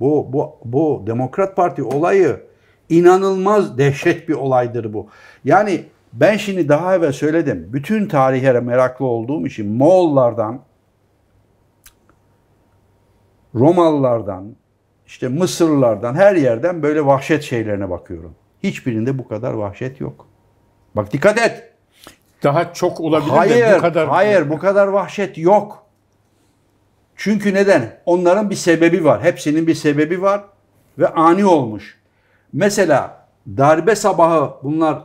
Bu, bu, bu Demokrat Parti olayı inanılmaz dehşet bir olaydır bu. Yani ben şimdi daha evvel söyledim. Bütün tarihe meraklı olduğum için Moğollardan, Romalılardan, işte Mısırlılardan her yerden böyle vahşet şeylerine bakıyorum. Hiçbirinde bu kadar vahşet yok. Bak dikkat et daha çok olabilir hayır, bu kadar... Hayır, bu kadar vahşet yok. Çünkü neden? Onların bir sebebi var. Hepsinin bir sebebi var ve ani olmuş. Mesela darbe sabahı bunlar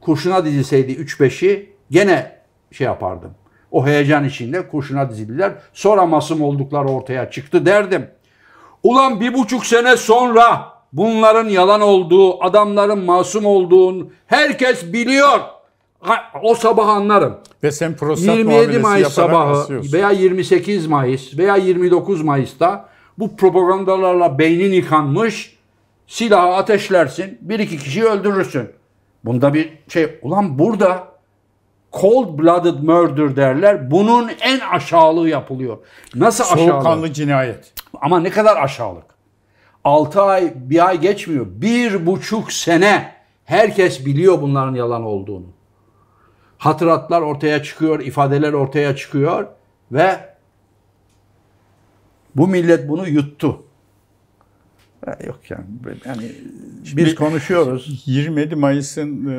kurşuna dizilseydi 3-5'i gene şey yapardım. O heyecan içinde kurşuna dizildiler. Sonra masum oldukları ortaya çıktı derdim. Ulan bir buçuk sene sonra bunların yalan olduğu, adamların masum olduğunu herkes biliyor o sabah anlarım. Ve sen prostat 27 Mayıs sabahı veya 28 Mayıs veya 29 Mayıs'ta bu propagandalarla beynin yıkanmış silahı ateşlersin bir iki kişiyi öldürürsün. Bunda bir şey ulan burada cold blooded murder derler. Bunun en aşağılığı yapılıyor. Nasıl aşağılık? Soğukkanlı cinayet. Ama ne kadar aşağılık? 6 ay bir ay geçmiyor. Bir buçuk sene herkes biliyor bunların yalan olduğunu hatıratlar ortaya çıkıyor, ifadeler ortaya çıkıyor ve bu millet bunu yuttu. Ha, yok yani, yani Şimdi biz konuşuyoruz. 27 Mayıs'ın e,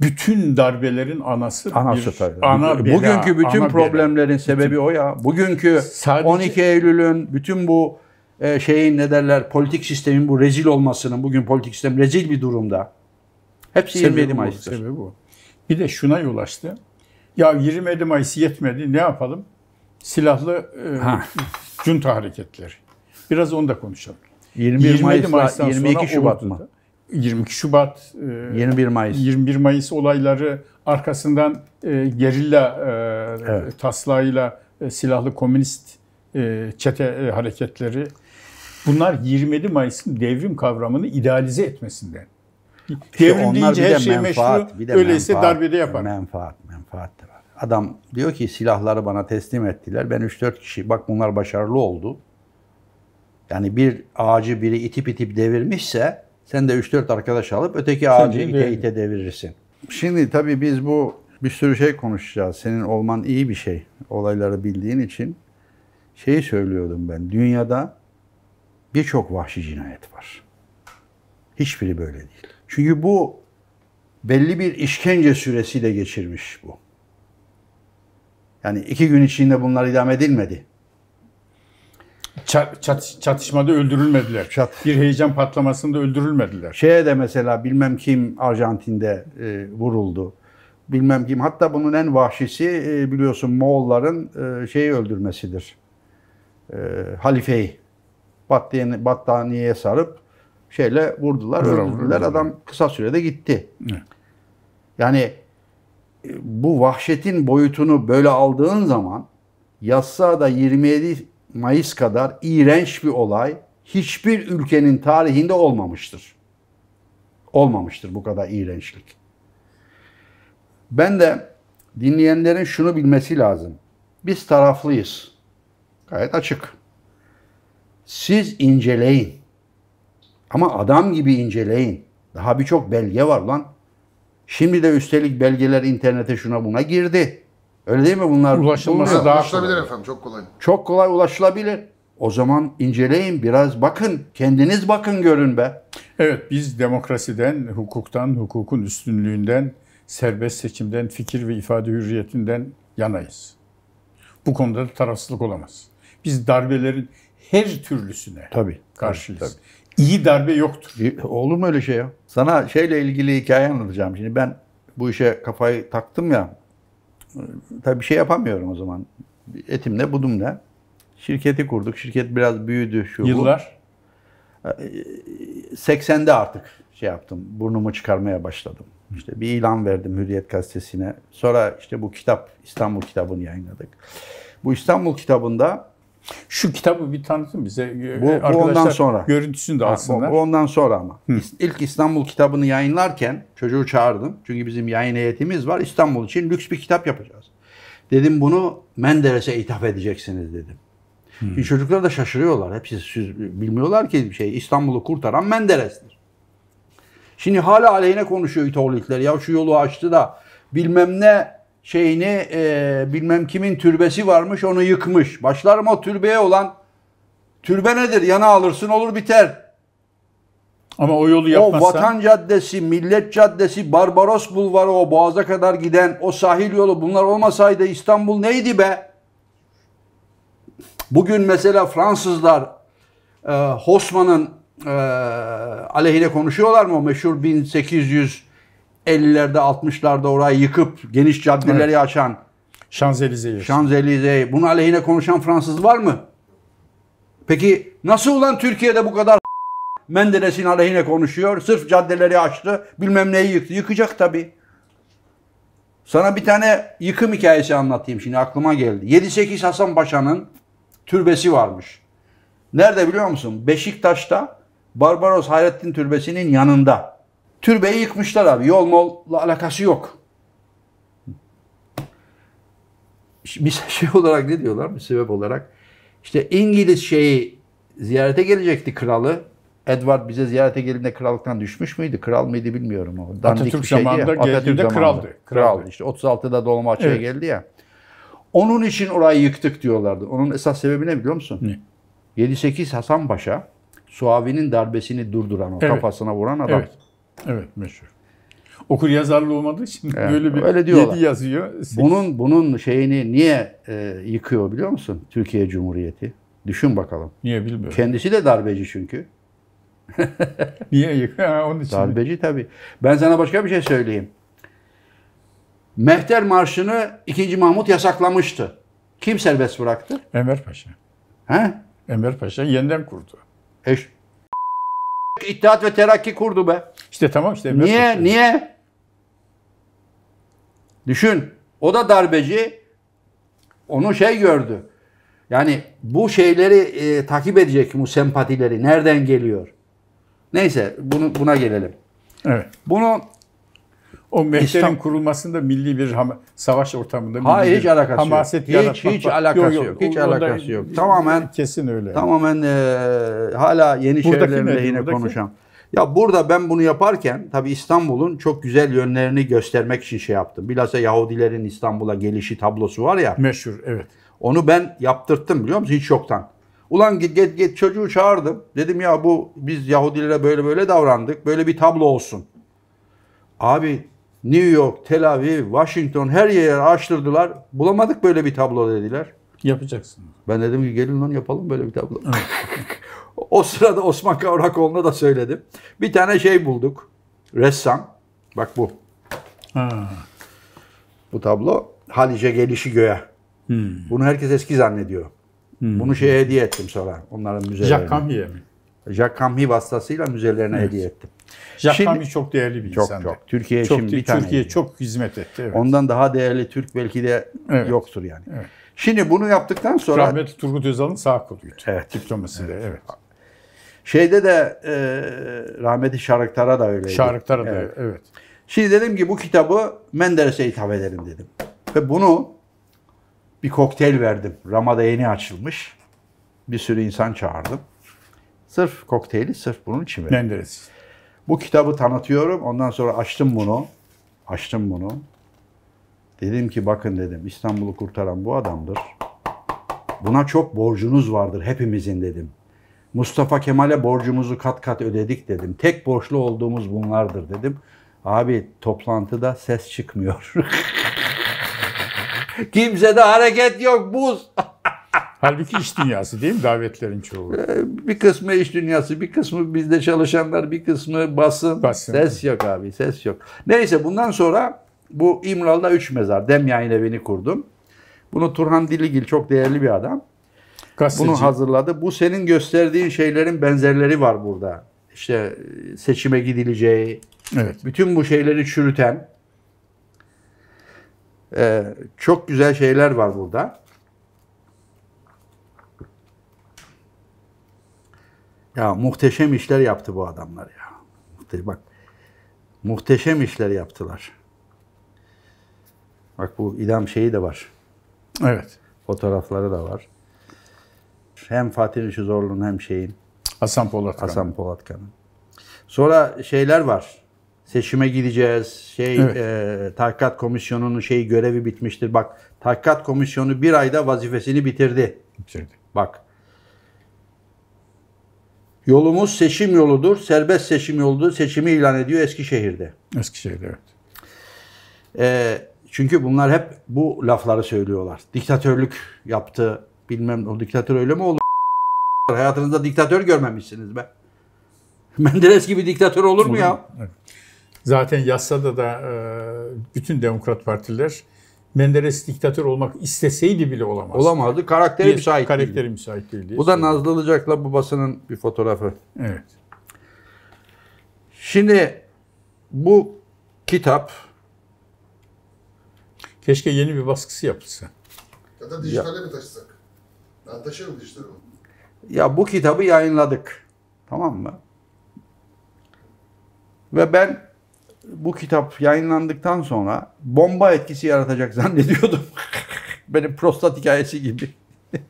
bütün darbelerin anası. Anası bir, tabii. Ana, Bugünkü bütün ana problemlerin bela. sebebi o ya. Bugünkü sadece, 12 Eylül'ün bütün bu e, şeyin ne derler politik sistemin bu rezil olmasının bugün politik sistem rezil bir durumda. Hepsi 27 Mayıs'tır. Sebebi bu. Bir de şuna yol açtı. Ya 27 Mayıs yetmedi ne yapalım? Silahlı e, junta hareketleri. Biraz onu da konuşalım. 21 27 Mayıs'la, Mayıs'tan 22 sonra Şubat mı? 22 Şubat, 21 e, Mayıs. 21 Mayıs olayları arkasından e, gerilla e, evet. taslağıyla e, silahlı komünist e, çete e, hareketleri. Bunlar 27 Mayıs'ın devrim kavramını idealize etmesinden Devrim deyince her şey menfaat, meşru. Bir de öyleyse menfaat, darbede yapar. Menfaat, menfaat da var. Adam diyor ki silahları bana teslim ettiler. Ben 3-4 kişi bak bunlar başarılı oldu. Yani bir ağacı biri itip itip devirmişse sen de 3-4 arkadaş alıp öteki ağacı Sence ite ite devirirsin. Şimdi tabii biz bu bir sürü şey konuşacağız. Senin olman iyi bir şey. Olayları bildiğin için. Şeyi söylüyordum ben. Dünyada birçok vahşi cinayet var. Hiçbiri böyle değil. Çünkü bu belli bir işkence süresiyle geçirmiş bu. Yani iki gün içinde bunlar idam edilmedi. Çat, çat, çatışmada öldürülmediler. Çat. Bir heyecan patlamasında öldürülmediler. Şeye de mesela bilmem kim Arjantin'de e, vuruldu. Bilmem kim. Hatta bunun en vahşisi e, biliyorsun Moğolların e, şeyi öldürmesidir. E, halifeyi battaniye, battaniye sarıp şeyle vurdular, vurdular öldürdüler. Adam kısa sürede gitti. Yani e, bu vahşetin boyutunu böyle aldığın zaman yassa da 27 Mayıs kadar iğrenç bir olay hiçbir ülkenin tarihinde olmamıştır. Olmamıştır bu kadar iğrençlik. Ben de dinleyenlerin şunu bilmesi lazım. Biz taraflıyız. Gayet açık. Siz inceleyin. Ama adam gibi inceleyin. Daha birçok belge var lan. Şimdi de üstelik belgeler internete şuna buna girdi. Öyle değil mi bunlar? Ulaşılması daha ulaşılabilir kolay. efendim çok kolay. Çok kolay ulaşılabilir. O zaman inceleyin biraz bakın. Kendiniz bakın görün be. Evet biz demokrasiden, hukuktan, hukukun üstünlüğünden, serbest seçimden, fikir ve ifade hürriyetinden yanayız. Bu konuda da tarafsızlık olamaz. Biz darbelerin her türlüsüne tabii, karşıyız. Tabii, tabii iyi darbe yoktur. Olur mu öyle şey ya? Sana şeyle ilgili hikaye anlatacağım. Şimdi ben bu işe kafayı taktım ya. Tabii bir şey yapamıyorum o zaman. Etim ne budum ne. Şirketi kurduk. Şirket biraz büyüdü şu Yıllar? Bu. Ee, 80'de artık şey yaptım. Burnumu çıkarmaya başladım. İşte bir ilan verdim Hürriyet gazetesine. Sonra işte bu kitap İstanbul kitabını yayınladık. Bu İstanbul kitabında şu kitabı bir tanıtın bize. Ee, bu, Arkadaşlar, ondan sonra. Görüntüsünü de alsınlar. Bu, bu ondan sonra ama. Hı. İlk İstanbul kitabını yayınlarken çocuğu çağırdım. Çünkü bizim yayın heyetimiz var. İstanbul için lüks bir kitap yapacağız. Dedim bunu Menderes'e ithaf edeceksiniz dedim. Hmm. Çocuklar da şaşırıyorlar. Hepsi siz bilmiyorlar ki şey İstanbul'u kurtaran Menderes'tir. Şimdi hala aleyhine konuşuyor İtolilikler. Ya şu yolu açtı da bilmem ne şeyini e, bilmem kimin türbesi varmış onu yıkmış. Başlarım o türbeye olan türbe nedir? Yana alırsın olur biter. Ama o yolu yapmazsan... O Vatan Caddesi, Millet Caddesi, Barbaros Bulvarı o Boğaz'a kadar giden o sahil yolu bunlar olmasaydı İstanbul neydi be? Bugün mesela Fransızlar e, Hosman'ın e, aleyhine konuşuyorlar mı? O meşhur 1800 50'lerde 60'larda orayı yıkıp geniş caddeleri evet. açan Şanzelize'yi. Şanzelize'yi. Bunun aleyhine konuşan Fransız var mı? Peki nasıl ulan Türkiye'de bu kadar Menderes'in aleyhine konuşuyor. Sırf caddeleri açtı. Bilmem neyi yıktı. Yıkacak tabii. Sana bir tane yıkım hikayesi anlatayım şimdi aklıma geldi. 7-8 Hasan Paşa'nın türbesi varmış. Nerede biliyor musun? Beşiktaş'ta Barbaros Hayrettin Türbesi'nin yanında. Türbeyi yıkmışlar abi. Yol molla alakası yok. Bir şey olarak ne diyorlar? Bir sebep olarak. İşte İngiliz şeyi ziyarete gelecekti kralı. Edward bize ziyarete gelince krallıktan düşmüş müydü? Kral mıydı bilmiyorum. O dandik Atatürk bir şeydi zamanında geldiğinde kraldı. Kraldı. kraldı. İşte 36'da Dolmabahçe'ye evet. geldi ya. Onun için orayı yıktık diyorlardı. Onun esas sebebi ne biliyor musun? Ne? 7-8 Hasan Paşa Suavi'nin darbesini durduran o evet. kafasına vuran adam. Evet. Evet meşhur. Okur yazarlı olmadığı için evet, böyle bir öyle yedi yazıyor. Sekiz. Bunun bunun şeyini niye e, yıkıyor biliyor musun? Türkiye Cumhuriyeti. Düşün bakalım. Niye bilmiyorum. Kendisi de darbeci çünkü. niye yıkıyor? onun için. Darbeci tabii. Ben sana başka bir şey söyleyeyim. Mehter Marşı'nı 2. Mahmut yasaklamıştı. Kim serbest bıraktı? Enver Paşa. He? Enver Paşa yeniden kurdu. Eş, İttihat ve Terakki kurdu be. İşte tamam işte. Niye? Başlayayım. Niye? Düşün. O da darbeci. Onu şey gördü. Yani bu şeyleri e, takip edecek bu sempatileri nereden geliyor? Neyse bunu buna gelelim. Evet. Bunu o mehter'in kurulmasında milli bir hama, savaş ortamında milli Hayır, hiç alakası hamaset yok. Hiç, hiç alakası yok. yok. Hiç alakası yok. Tamamen kesin öyle. Yani. Tamamen e, hala yeni şehirlerin lehine konuşan. Ya burada ben bunu yaparken tabi İstanbul'un çok güzel yönlerini göstermek için şey yaptım. Bilhassa Yahudilerin İstanbul'a gelişi tablosu var ya. Meşhur evet. Onu ben yaptırttım biliyor musun? Hiç yoktan. Ulan git, git, git çocuğu çağırdım. Dedim ya bu biz Yahudilere böyle böyle davrandık. Böyle bir tablo olsun. Abi New York, Tel Aviv, Washington her yere açtırdılar. Bulamadık böyle bir tablo dediler. Yapacaksın. Ben dedim ki gelin lan yapalım böyle bir tablo. o sırada Osman Kavrakoğlu'na da söyledim. Bir tane şey bulduk. Ressam. Bak bu. Ha. Bu tablo Halice gelişi göğe. Hmm. Bunu herkes eski zannediyor. Hmm. Bunu şeye hediye ettim sonra onların müzelerine. Jacques Cambier mi? Jacques Camhi vasıtasıyla müzelerine evet. hediye ettim. Jacques Camhi çok değerli bir çok, insandı. Çok Türkiye çok. Türkiye için bir tane. Türkiye çok hizmet etti. Evet. Ondan daha değerli Türk belki de evet. yoktur yani. Evet. Şimdi bunu yaptıktan sonra... Rahmetli Turgut Özal'ın sağ koluydu. Evet. Diplomaside evet. evet. Şeyde de e, rahmeti Şarıktar'a da öyleydi. Şarıktar'a da evet. evet. Şimdi dedim ki bu kitabı Menderes'e hitap edelim dedim. Ve bunu bir kokteyl verdim. Ramada yeni açılmış. Bir sürü insan çağırdım. Sırf kokteyli sırf bunun için veriyorum. Bu kitabı tanıtıyorum. Ondan sonra açtım bunu. Açtım bunu. Dedim ki bakın dedim İstanbul'u kurtaran bu adamdır. Buna çok borcunuz vardır hepimizin dedim. Mustafa Kemal'e borcumuzu kat kat ödedik dedim. Tek borçlu olduğumuz bunlardır dedim. Abi toplantıda ses çıkmıyor. Kimse de hareket yok buz. Halbuki iş dünyası değil mi davetlerin çoğu? Ee, bir kısmı iş dünyası, bir kısmı bizde çalışanlar, bir kısmı basın. basın. Ses yok abi, ses yok. Neyse bundan sonra bu İmralı'da üç mezar. Demyay'ın beni kurdum. Bunu Turhan Diligil çok değerli bir adam. Gazeteci. Bunu hazırladı. Bu senin gösterdiğin şeylerin benzerleri var burada. İşte e, seçime gidileceği, evet. bütün bu şeyleri çürüten, ee, çok güzel şeyler var burada. Ya muhteşem işler yaptı bu adamlar ya. Bak muhteşem işler yaptılar. Bak bu idam şeyi de var. Evet. Fotoğrafları da var. Hem Fatih Işi Zorlu'nun hem şeyin. Hasan Polatkan. Hasan Polatkan'ın. Sonra şeyler var. Seçime gideceğiz. Şey evet. e, tahkikat komisyonunun şeyi görevi bitmiştir. Bak tahkikat komisyonu bir ayda vazifesini bitirdi. Bitirdi. Bak Yolumuz seçim yoludur. Serbest seçim yoludur. Seçimi ilan ediyor Eskişehir'de. Eskişehir'de evet. E, çünkü bunlar hep bu lafları söylüyorlar. Diktatörlük yaptı. Bilmem o diktatör öyle mi olur? Hayatınızda diktatör görmemişsiniz be. Menderes gibi diktatör olur mu ya? Zaten yasada da e, bütün demokrat partiler Menderes diktatör olmak isteseydi bile olamaz. Olamazdı. Karakteri bir, müsait karakteri değildi. müsait değildi. Bu da Nazlı Ilıcak'la babasının bir fotoğrafı. Evet. Şimdi bu kitap keşke yeni bir baskısı yapılsa. Ya da dijitale ya. mi taşısak? Ben taşırım dijitale. Ya bu kitabı yayınladık. Tamam mı? Ve ben bu kitap yayınlandıktan sonra bomba etkisi yaratacak zannediyordum. Benim prostat hikayesi gibi.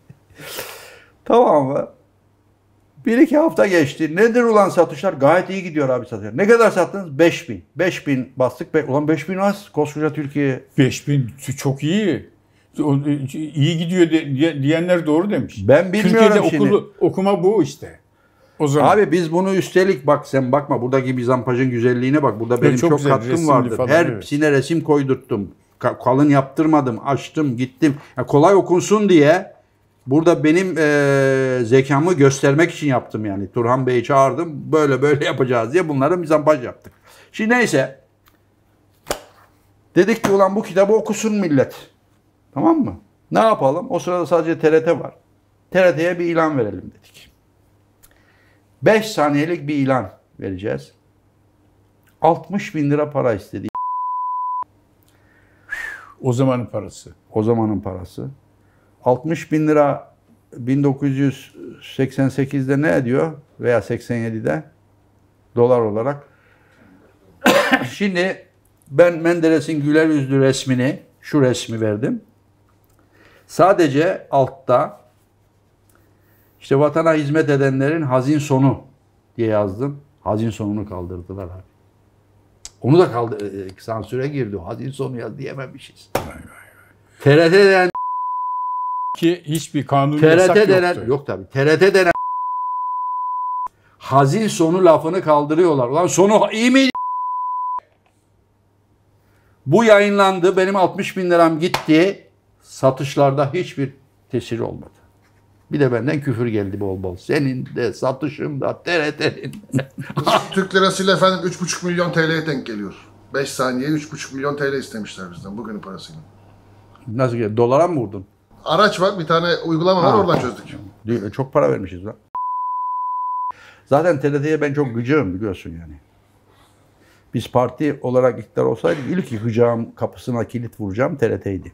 tamam mı? Bir iki hafta geçti. Nedir ulan satışlar? Gayet iyi gidiyor abi satışlar. Ne kadar sattınız? 5000. 5000 bastık. Be ulan 5000 az. Koskoca Türkiye. 5000 çok iyi. E, iyi gidiyor diyenler doğru demiş. Ben bilmiyorum Türkiye'de şimdi. Okulu, okuma bu işte. O zaman. Abi biz bunu üstelik bak sen bakma buradaki Bizampaj'ın güzelliğine bak. Burada benim çok, çok katkım vardı. her evet. resim koydurttum. Kalın yaptırmadım. Açtım gittim. Yani kolay okunsun diye burada benim e, zekamı göstermek için yaptım yani. Turhan Bey'i çağırdım. Böyle böyle yapacağız diye bunları Bizampaj yaptık. Şimdi neyse. Dedik ki ulan bu kitabı okusun millet. Tamam mı? Ne yapalım? O sırada sadece TRT var. TRT'ye bir ilan verelim dedik. 5 saniyelik bir ilan vereceğiz. 60 bin lira para istedi. O zamanın parası. O zamanın parası. 60 bin lira 1988'de ne ediyor? Veya 87'de dolar olarak. Şimdi ben Menderes'in güler yüzlü resmini, şu resmi verdim. Sadece altta işte vatana hizmet edenlerin hazin sonu diye yazdım. Hazin sonunu kaldırdılar abi. Onu da kaldı, e, e, sansüre girdi. Hazin sonu yaz diyememişiz. TRT denen ki hiçbir kanun TRT yasak denen, yoktu. Yok tabii. TRT denen hazin sonu lafını kaldırıyorlar. Ulan sonu iyi miydi? Bu yayınlandı. Benim 60 bin liram gitti. Satışlarda hiçbir tesir olmadı. Bir de benden küfür geldi bol bol. Senin de satışın da TRT'nin. Türk lirasıyla efendim 3,5 milyon TL'ye denk geliyor. 5 saniye 3,5 milyon TL istemişler bizden bugünün parasıyla. Nasıl geliyor? Dolara mı vurdun? Araç var bir tane uygulama var oradan çözdük. E, çok para vermişiz lan. Zaten TRT'ye ben çok gücüm biliyorsun yani. Biz parti olarak iktidar olsaydık ilk yıkacağım kapısına kilit vuracağım TRT'ydi.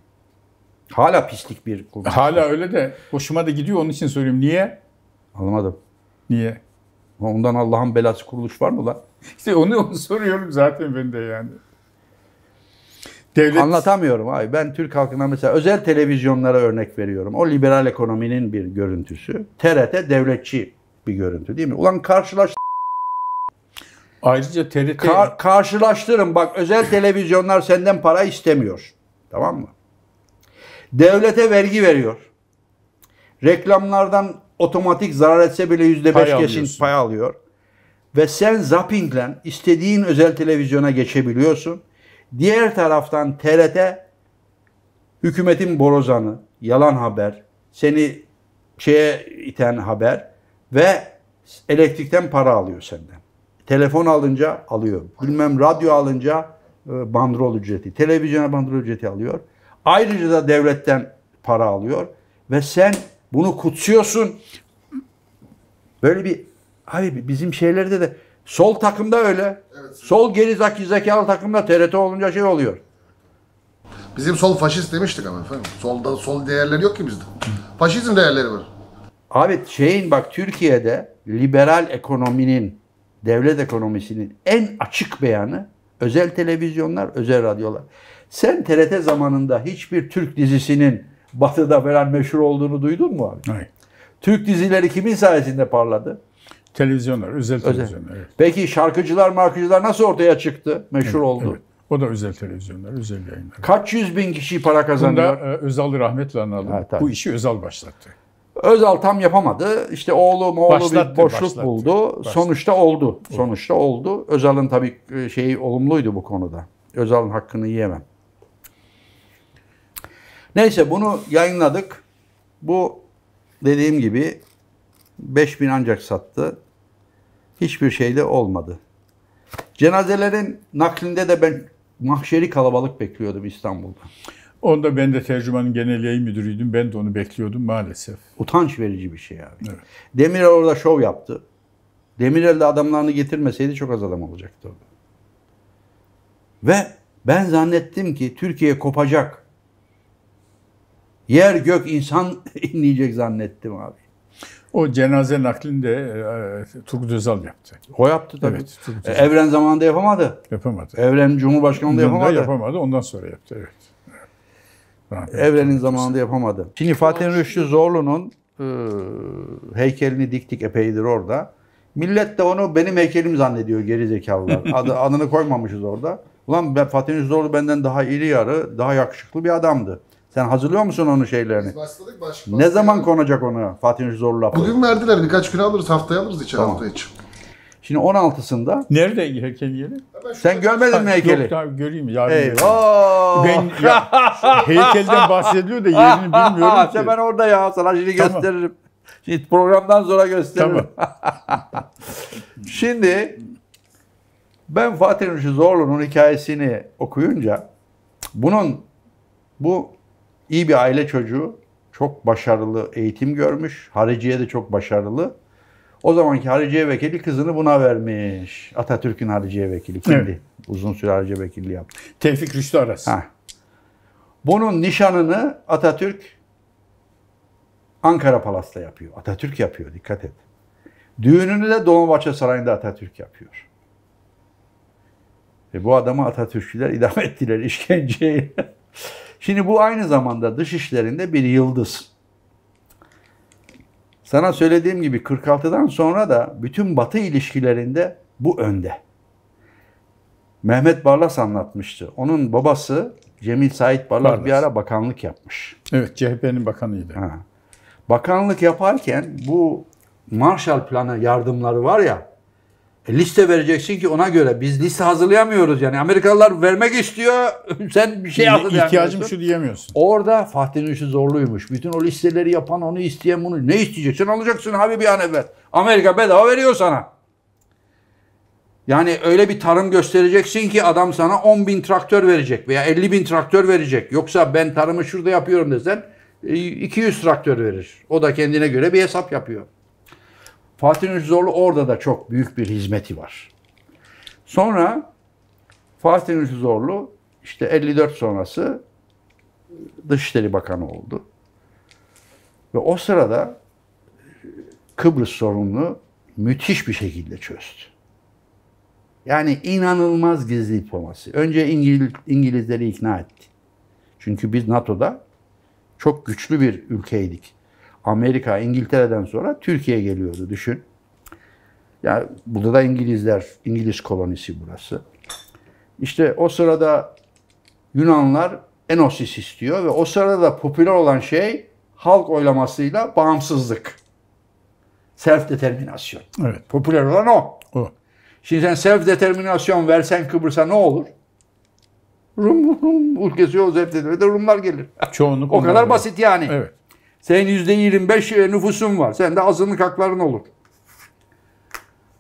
Hala pislik bir kurban. Hala öyle de hoşuma da gidiyor onun için söylüyorum. Niye? Anlamadım. Niye? Ondan Allah'ın belası kuruluş var mı lan? İşte onu, onu soruyorum zaten ben de yani. Devlet... Anlatamıyorum abi. Ben Türk halkına mesela özel televizyonlara örnek veriyorum. O liberal ekonominin bir görüntüsü. TRT devletçi bir görüntü değil mi? Ulan karşılaş... Ayrıca TRT... Ka- karşılaştırın bak özel televizyonlar senden para istemiyor. Tamam mı? Devlete vergi veriyor. Reklamlardan otomatik zarar etse bile yüzde beş kesin pay alıyor. Ve sen zappingle istediğin özel televizyona geçebiliyorsun. Diğer taraftan TRT hükümetin borozanı, yalan haber, seni şeye iten haber ve elektrikten para alıyor senden. Telefon alınca alıyor. Bilmem radyo alınca e, bandrol ücreti, televizyona bandrol ücreti alıyor. Ayrıca da devletten para alıyor ve sen bunu kutsuyorsun. Böyle bir abi bizim şeylerde de sol takımda öyle. Evet. Sol geri zeki zekalı takımda TRT olunca şey oluyor. Bizim sol faşist demiştik ama efendim. Solda sol değerleri yok ki bizde. Faşizm değerleri var. Abi şeyin bak Türkiye'de liberal ekonominin devlet ekonomisinin en açık beyanı özel televizyonlar, özel radyolar. Sen TRT zamanında hiçbir Türk dizisinin batıda falan meşhur olduğunu duydun mu abi? Hayır. Türk dizileri kimin sayesinde parladı? Televizyonlar, özel televizyonlar. Evet. Peki şarkıcılar, markıcılar nasıl ortaya çıktı, meşhur evet, oldu? Evet. O da özel televizyonlar, özel yayınlar. Kaç yüz bin kişi para kazanıyor? Bunda e, Özal'ı rahmetle analım. Ha, Bu işi Özal başlattı. Özal tam yapamadı. İşte oğlu moğlu başlattı, bir boşluk başlattı, buldu. Başlattı. Sonuçta oldu. Sonuçta oldu. Özal'ın tabii e, şeyi olumluydu bu konuda. Özal'ın hakkını yiyemem. Neyse bunu yayınladık. Bu dediğim gibi 5000 ancak sattı. Hiçbir şeyle olmadı. Cenazelerin naklinde de ben mahşeri kalabalık bekliyordum İstanbul'da. Onda ben de tercümanın genel yayın müdürüydüm. Ben de onu bekliyordum maalesef. Utanç verici bir şey abi. Evet. Demirel orada şov yaptı. Demirel de adamlarını getirmeseydi çok az adam olacaktı Ve ben zannettim ki Türkiye kopacak. Yer gök insan inleyecek zannettim abi. O cenaze naklini de e, e, Turgut Özal yaptı. O yaptı tabii. Evet, e, Evren zamanında yapamadı. Yapamadı. Evren Cumhurbaşkanı da yapamadı. yapamadı. Ondan sonra yaptı evet. evet. Evrenin Turgut zamanında Özal. yapamadı. Şimdi Fatih Rüştü Zorlu'nun e, heykelini diktik epeydir orada. Millet de onu benim heykelim zannediyor geri zekalılar. Adı, adını koymamışız orada. Ulan ben, Fatih Zorlu benden daha iri yarı, daha yakışıklı bir adamdı. Sen hazırlıyor musun onun şeylerini? Biz başladık başka. Ne zaman konacak onu Fatih Zorlu lafı? Bugün verdiler birkaç gün alırız haftaya alırız içeri tamam. hafta içi. Şimdi 16'sında Nerede heykeli yeri? sen görmedin mi heykeli? Yok abi göreyim ya. Eyvah! Ben ya, heykelden bahsediyor da yerini bilmiyorum ki. Sen ben orada ya sana şimdi tamam. gösteririm. Şimdi programdan sonra gösteririm. Tamam. şimdi ben Fatih Nurşi Zorlu'nun hikayesini okuyunca bunun bu iyi bir aile çocuğu. Çok başarılı eğitim görmüş. Hariciye de çok başarılı. O zamanki hariciye vekili kızını buna vermiş. Atatürk'ün hariciye vekili kimdi? Evet. Uzun süre hariciye vekilliği yaptı. Tevfik Rüştü Aras. Ha. Bunun nişanını Atatürk Ankara Palas'ta yapıyor. Atatürk yapıyor dikkat et. Düğününü de Dolmabahçe Sarayı'nda Atatürk yapıyor. Ve bu adamı Atatürkçüler idam ettiler işkenceyle. Şimdi bu aynı zamanda dış işlerinde bir yıldız. Sana söylediğim gibi 46'dan sonra da bütün batı ilişkilerinde bu önde. Mehmet Barlas anlatmıştı. Onun babası Cemil Sait Barlas, Barlas. bir ara bakanlık yapmış. Evet CHP'nin bakanıydı. Ha. Bakanlık yaparken bu Marshall Planı yardımları var ya e, liste vereceksin ki ona göre. Biz liste hazırlayamıyoruz yani. Amerikalılar vermek istiyor. Sen bir şey hazırlayamıyorsun. İhtiyacım şu diyemiyorsun. Orada Fatih'in işi zorluymuş. Bütün o listeleri yapan onu isteyen bunu. Ne isteyeceksin alacaksın abi bir an evvel. Amerika bedava veriyor sana. Yani öyle bir tarım göstereceksin ki adam sana 10 bin traktör verecek veya 50 bin traktör verecek. Yoksa ben tarımı şurada yapıyorum desen 200 e, traktör verir. O da kendine göre bir hesap yapıyor. Fatih Nurcuzoğlu orada da çok büyük bir hizmeti var. Sonra Fatih Nurcuzoğlu işte 54 sonrası Dışişleri Bakanı oldu. Ve o sırada e, Kıbrıs sorununu müthiş bir şekilde çözdü. Yani inanılmaz gizli diplomasi. Önce İngiliz, İngilizleri ikna etti. Çünkü biz NATO'da çok güçlü bir ülkeydik. Amerika, İngiltere'den sonra Türkiye geliyordu düşün. Yani burada da İngilizler, İngiliz kolonisi burası. İşte o sırada Yunanlar Enosis istiyor ve o sırada da popüler olan şey halk oylamasıyla bağımsızlık. Self determinasyon. Evet. Popüler olan o. O. Şimdi sen self determinasyon versen Kıbrıs'a ne olur? Rum, Rum ülkesi o zevk Rumlar gelir. Çoğunluk o kadar gelir. basit yani. Evet. Senin yüzde 25 e, nüfusun var. Sen de azınlık hakların olur.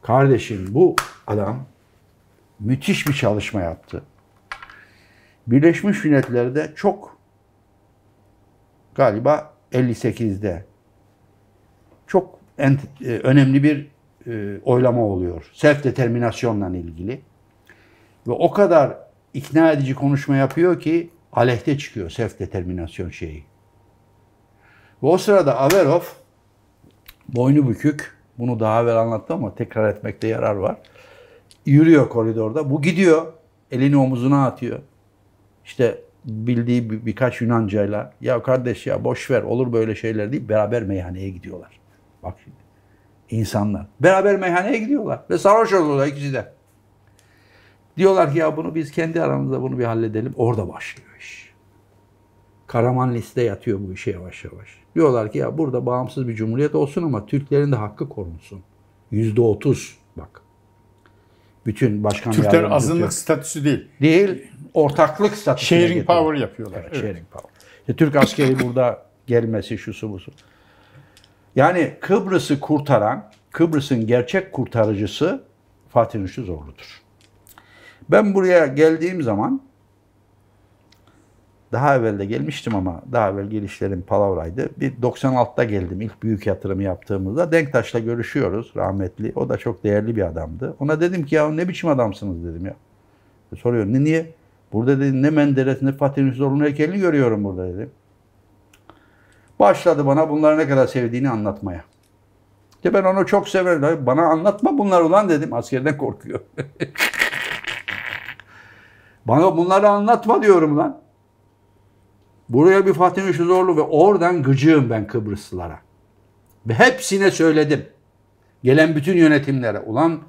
Kardeşim bu adam müthiş bir çalışma yaptı. Birleşmiş Milletler'de çok galiba 58'de çok en, e, önemli bir e, oylama oluyor. Self determinasyonla ilgili. Ve o kadar ikna edici konuşma yapıyor ki aleyhte çıkıyor self determinasyon şeyi. Ve o sırada Averof boynu bükük. Bunu daha evvel anlattım ama tekrar etmekte yarar var. Yürüyor koridorda. Bu gidiyor. Elini omuzuna atıyor. İşte bildiği bir, birkaç Yunancayla ya kardeş ya boş ver olur böyle şeyler deyip beraber meyhaneye gidiyorlar. Bak şimdi insanlar. Beraber meyhaneye gidiyorlar ve sarhoş oluyorlar ikisi de. Diyorlar ki ya bunu biz kendi aramızda bunu bir halledelim. Orada başlıyor karaman liste yatıyor bu işe yavaş yavaş. Diyorlar ki ya burada bağımsız bir cumhuriyet olsun ama Türklerin de hakkı korunsun. Yüzde otuz bak. Bütün başkan Türkler azınlık Türk. statüsü değil. Değil, ortaklık statüsü. Sharing getiriyor. power yapıyorlar. Evet, evet. Sharing power. İşte Türk askeri burada gelmesi şusu busu. Yani Kıbrıs'ı kurtaran, Kıbrıs'ın gerçek kurtarıcısı Fatih Rüştü Zorlu'dur. Ben buraya geldiğim zaman daha evvel de gelmiştim ama daha evvel gelişlerim palavraydı. Bir 96'ta geldim ilk büyük yatırımı yaptığımızda. Denktaş'la görüşüyoruz rahmetli. O da çok değerli bir adamdı. Ona dedim ki ya ne biçim adamsınız dedim ya. E, Soruyor ne niye? Burada dedi ne Menderes ne Fatih Nusret'in heykelini görüyorum burada dedim. Başladı bana bunları ne kadar sevdiğini anlatmaya. De ben onu çok severim. Bana anlatma bunlar ulan dedim. Askerden korkuyor. bana bunları anlatma diyorum lan. Buraya bir Fatih Üşüzorlu ve oradan gıcığım ben Kıbrıslılara. Ve hepsine söyledim. Gelen bütün yönetimlere. Ulan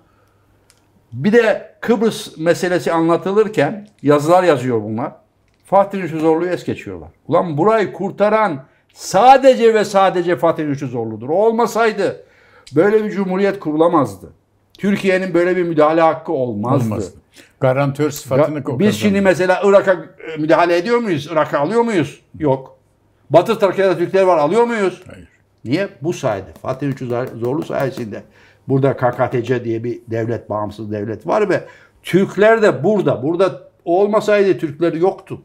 bir de Kıbrıs meselesi anlatılırken yazılar yazıyor bunlar. Fatih Üşüzorlu'yu es geçiyorlar. Ulan burayı kurtaran sadece ve sadece Fatih Üşüzorlu'dur. olmasaydı böyle bir cumhuriyet kurulamazdı. Türkiye'nin böyle bir müdahale hakkı olmazdı. olmazdı. Garantör sıfatını Ga- Biz şimdi mesela Irak'a e, müdahale ediyor muyuz? Irak'a alıyor muyuz? Yok. Batı Trakya'da Türkler var alıyor muyuz? Hayır. Niye? Bu sayede. Fatih Üçü Zorlu sayesinde. Burada KKTC diye bir devlet, bağımsız devlet var ve Türkler de burada. Burada olmasaydı Türkler yoktu.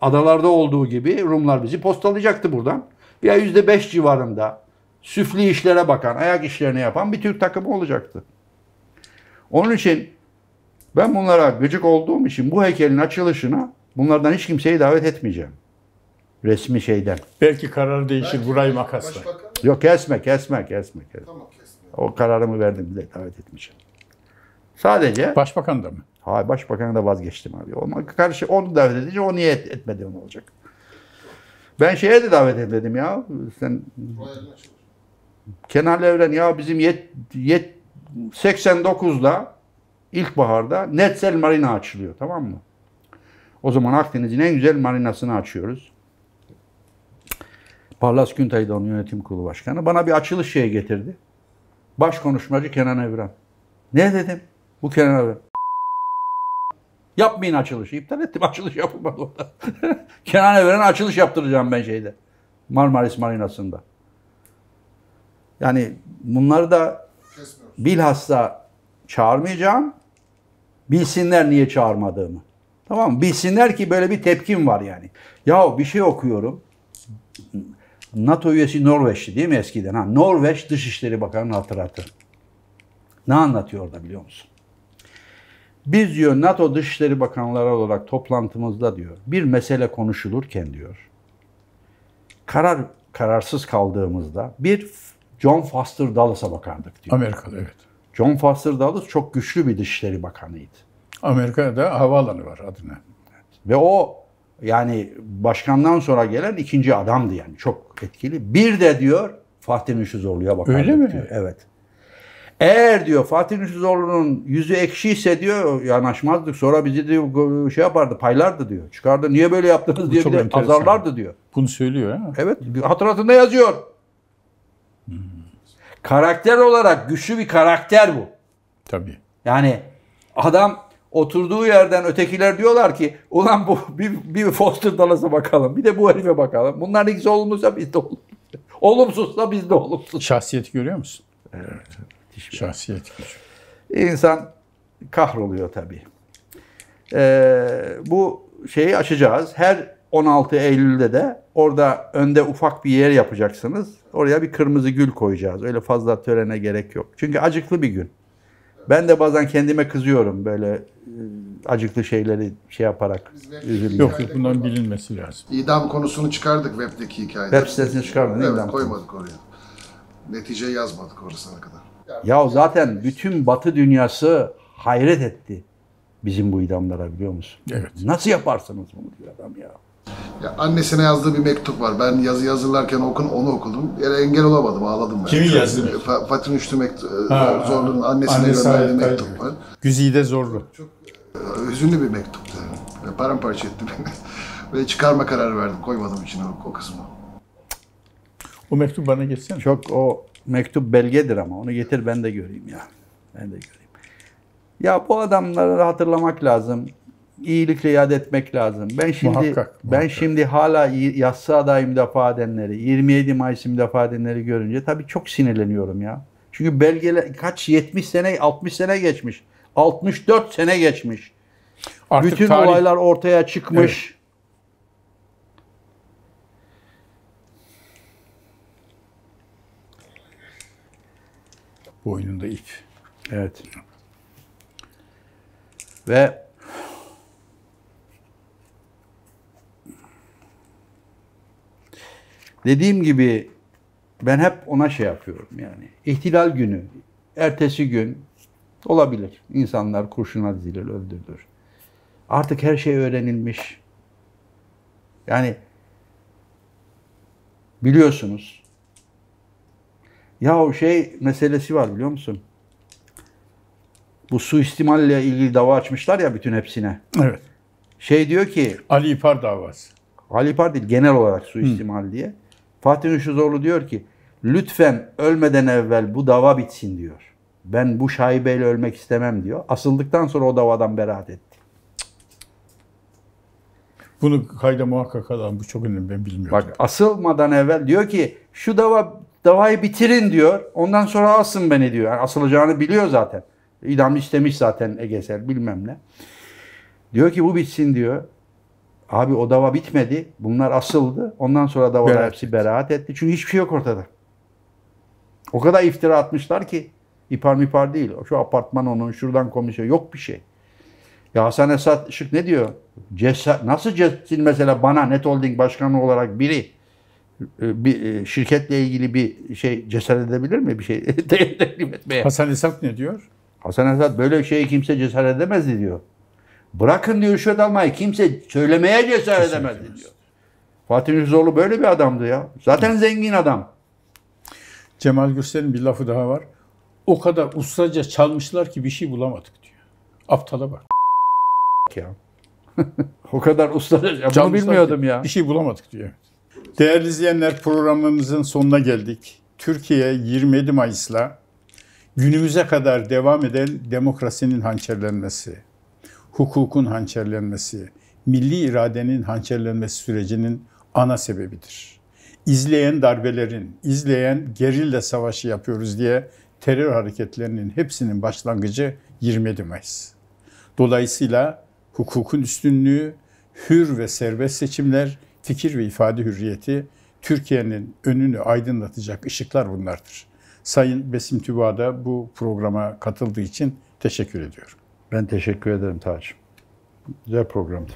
Adalarda olduğu gibi Rumlar bizi postalayacaktı buradan. Ya yüzde beş civarında süfli işlere bakan, ayak işlerini yapan bir Türk takımı olacaktı. Onun için ben bunlara gıcık olduğum için bu heykelin açılışına bunlardan hiç kimseyi davet etmeyeceğim. Resmi şeyden. Belki karar değişir Belki burayı makasla. Yok kesme kesme kesme. kesme. Tamam kesme. O kararımı verdim bile davet etmeyeceğim. Sadece... Başbakan da mı? Hayır başbakan da vazgeçtim abi. Ona karşı onu davet edince o niye etmedi onu olacak. Ben şeye de davet etmedim ya. Sen Kenan Evren ya bizim yet, yet 89'da ilkbaharda Netsel Marina açılıyor tamam mı? O zaman Akdeniz'in en güzel marinasını açıyoruz. Parlas Güntay da onun yönetim kurulu başkanı. Bana bir açılış şeye getirdi. Baş konuşmacı Kenan Evren. Ne dedim? Bu Kenan Evren. Yapmayın açılışı. İptal ettim. Açılış yapılmadı orada. Kenan Evren açılış yaptıracağım ben şeyde. Marmaris Marinası'nda. Yani bunları da bilhassa çağırmayacağım. Bilsinler niye çağırmadığımı. Tamam mı? Bilsinler ki böyle bir tepkim var yani. Ya bir şey okuyorum. NATO üyesi Norveçli değil mi eskiden? Ha, Norveç Dışişleri Bakanı'nın hatıratı. Ne anlatıyor orada biliyor musun? Biz diyor NATO Dışişleri Bakanları olarak toplantımızda diyor bir mesele konuşulurken diyor karar kararsız kaldığımızda bir John Foster Dullas'a bakardık diyor. Amerika'da evet. John Foster Dulles çok güçlü bir Dışişleri Bakanı'ydı. Amerika'da havaalanı var adına. Ve o yani başkandan sonra gelen ikinci adamdı yani çok etkili. Bir de diyor Fatih Nüşüzorlu'ya bakar. Öyle mi? diyor. Evet. Eğer diyor Fatih Nüşüzorlu'nun yüzü ekşiyse diyor yanaşmazdık. Sonra bizi diyor şey yapardı paylardı diyor. Çıkardı niye böyle yaptınız diye bir azarlardı diyor. Bunu söylüyor ha? Evet hatırlatında yazıyor. Hmm karakter olarak güçlü bir karakter bu. Tabii. Yani adam oturduğu yerden ötekiler diyorlar ki ulan bu bir, bir Foster Dallas'a bakalım bir de bu herife bakalım. Bunlar ikisi olumluysa biz de olumlu. Olumsuzsa biz de olumsuz. Şahsiyeti görüyor musun? Evet. Şey. Şahsiyet İnsan kahroluyor tabii. Ee, bu şeyi açacağız. Her 16 Eylül'de de orada önde ufak bir yer yapacaksınız. Oraya bir kırmızı gül koyacağız. Öyle fazla törene gerek yok. Çünkü acıklı bir gün. Ben de bazen kendime kızıyorum böyle e, acıklı şeyleri şey yaparak üzülüyorum. Yok yok bundan bilinmesi lazım. İdam konusunu çıkardık webdeki hikayede. Web sitesini çıkardın evet, idam koymadık oraya. Netice yazmadık orasına kadar. Ya zaten bütün batı dünyası hayret etti bizim bu idamlara biliyor musun? Evet. Nasıl yaparsınız bunu diyor adam ya. Ya annesine yazdığı bir mektup var. Ben yazı yazırlarken okun onu okudum. Yani engel olamadım, ağladım ben. Kimin yazdı? Fatih Üçlü mektu- e, ha, annesine annesi gönderdiği mektup var. Güzide Zorlu. Çok e, hüzünlü bir mektuptu. Yani paramparça etti beni. Ve çıkarma kararı verdim. Koymadım içine o, o kısmı. O mektup bana geçsene. Çok o mektup belgedir ama onu getir ben de göreyim ya. Ben de göreyim. Ya bu adamları hatırlamak lazım iyilikle yad etmek lazım. Ben şimdi muhakkak, ben şimdi hala yassı aday müdafaa edenleri, 27 Mayıs müdafaa edenleri görünce tabii çok sinirleniyorum ya. Çünkü belgele kaç 70 sene 60 sene geçmiş. 64 sene geçmiş. Artık Bütün tarih... olaylar ortaya çıkmış. Evet. Boynunda ip. Evet. Ve Dediğim gibi ben hep ona şey yapıyorum yani. İhtilal günü, ertesi gün olabilir. İnsanlar kurşuna dizilir, öldürülür. Artık her şey öğrenilmiş. Yani biliyorsunuz. Ya o şey meselesi var biliyor musun? Bu suistimalle ilgili dava açmışlar ya bütün hepsine. Evet. Şey diyor ki... Ali İpar davası. Ali İpar değil genel olarak suistimal Hı. diye. Fatih Üşüzoğlu diyor ki lütfen ölmeden evvel bu dava bitsin diyor. Ben bu şaibeyle ölmek istemem diyor. Asıldıktan sonra o davadan beraat etti. Bunu kayda muhakkak alalım. Bu çok önemli. Ben bilmiyorum. Bak asılmadan evvel diyor ki şu dava davayı bitirin diyor. Ondan sonra asın beni diyor. Yani asılacağını biliyor zaten. İdam istemiş zaten Egesel bilmem ne. Diyor ki bu bitsin diyor. Abi o dava bitmedi. Bunlar asıldı. Ondan sonra davalar beraat hepsi beraat etti. Çünkü hiçbir şey yok ortada. O kadar iftira atmışlar ki ipar mipar değil. Şu apartman onun, şuradan komisyon yok bir şey. Ya Hasan Esat Şık ne diyor? Cesa nasıl cesil mesela bana Net Holding Başkanı olarak biri e, bir e, şirketle ilgili bir şey cesaret edebilir mi? Bir şey teklif etmeye. Hasan Esat ne diyor? Hasan Esat böyle bir şeye kimse cesaret edemez diyor. Bırakın diyor rüşvet almayı. Kimse söylemeye cesaret edemez diyor. Fatih Nurzoğlu böyle bir adamdı ya. Zaten Hı. zengin adam. Cemal Gürsel'in bir lafı daha var. O kadar ustaca çalmışlar ki bir şey bulamadık diyor. Aptala bak. Ya. o kadar ustaca. Bunu bilmiyordum ya. Bir şey bulamadık diyor. Değerli izleyenler programımızın sonuna geldik. Türkiye 27 Mayıs'la günümüze kadar devam eden demokrasinin hançerlenmesi, hukukun hançerlenmesi, milli iradenin hançerlenmesi sürecinin ana sebebidir. İzleyen darbelerin, izleyen gerilla savaşı yapıyoruz diye terör hareketlerinin hepsinin başlangıcı 27 Mayıs. Dolayısıyla hukukun üstünlüğü, hür ve serbest seçimler, fikir ve ifade hürriyeti Türkiye'nin önünü aydınlatacak ışıklar bunlardır. Sayın Besim Tüba da bu programa katıldığı için teşekkür ediyorum. Ben teşekkür ederim Taç. Güzel programdı.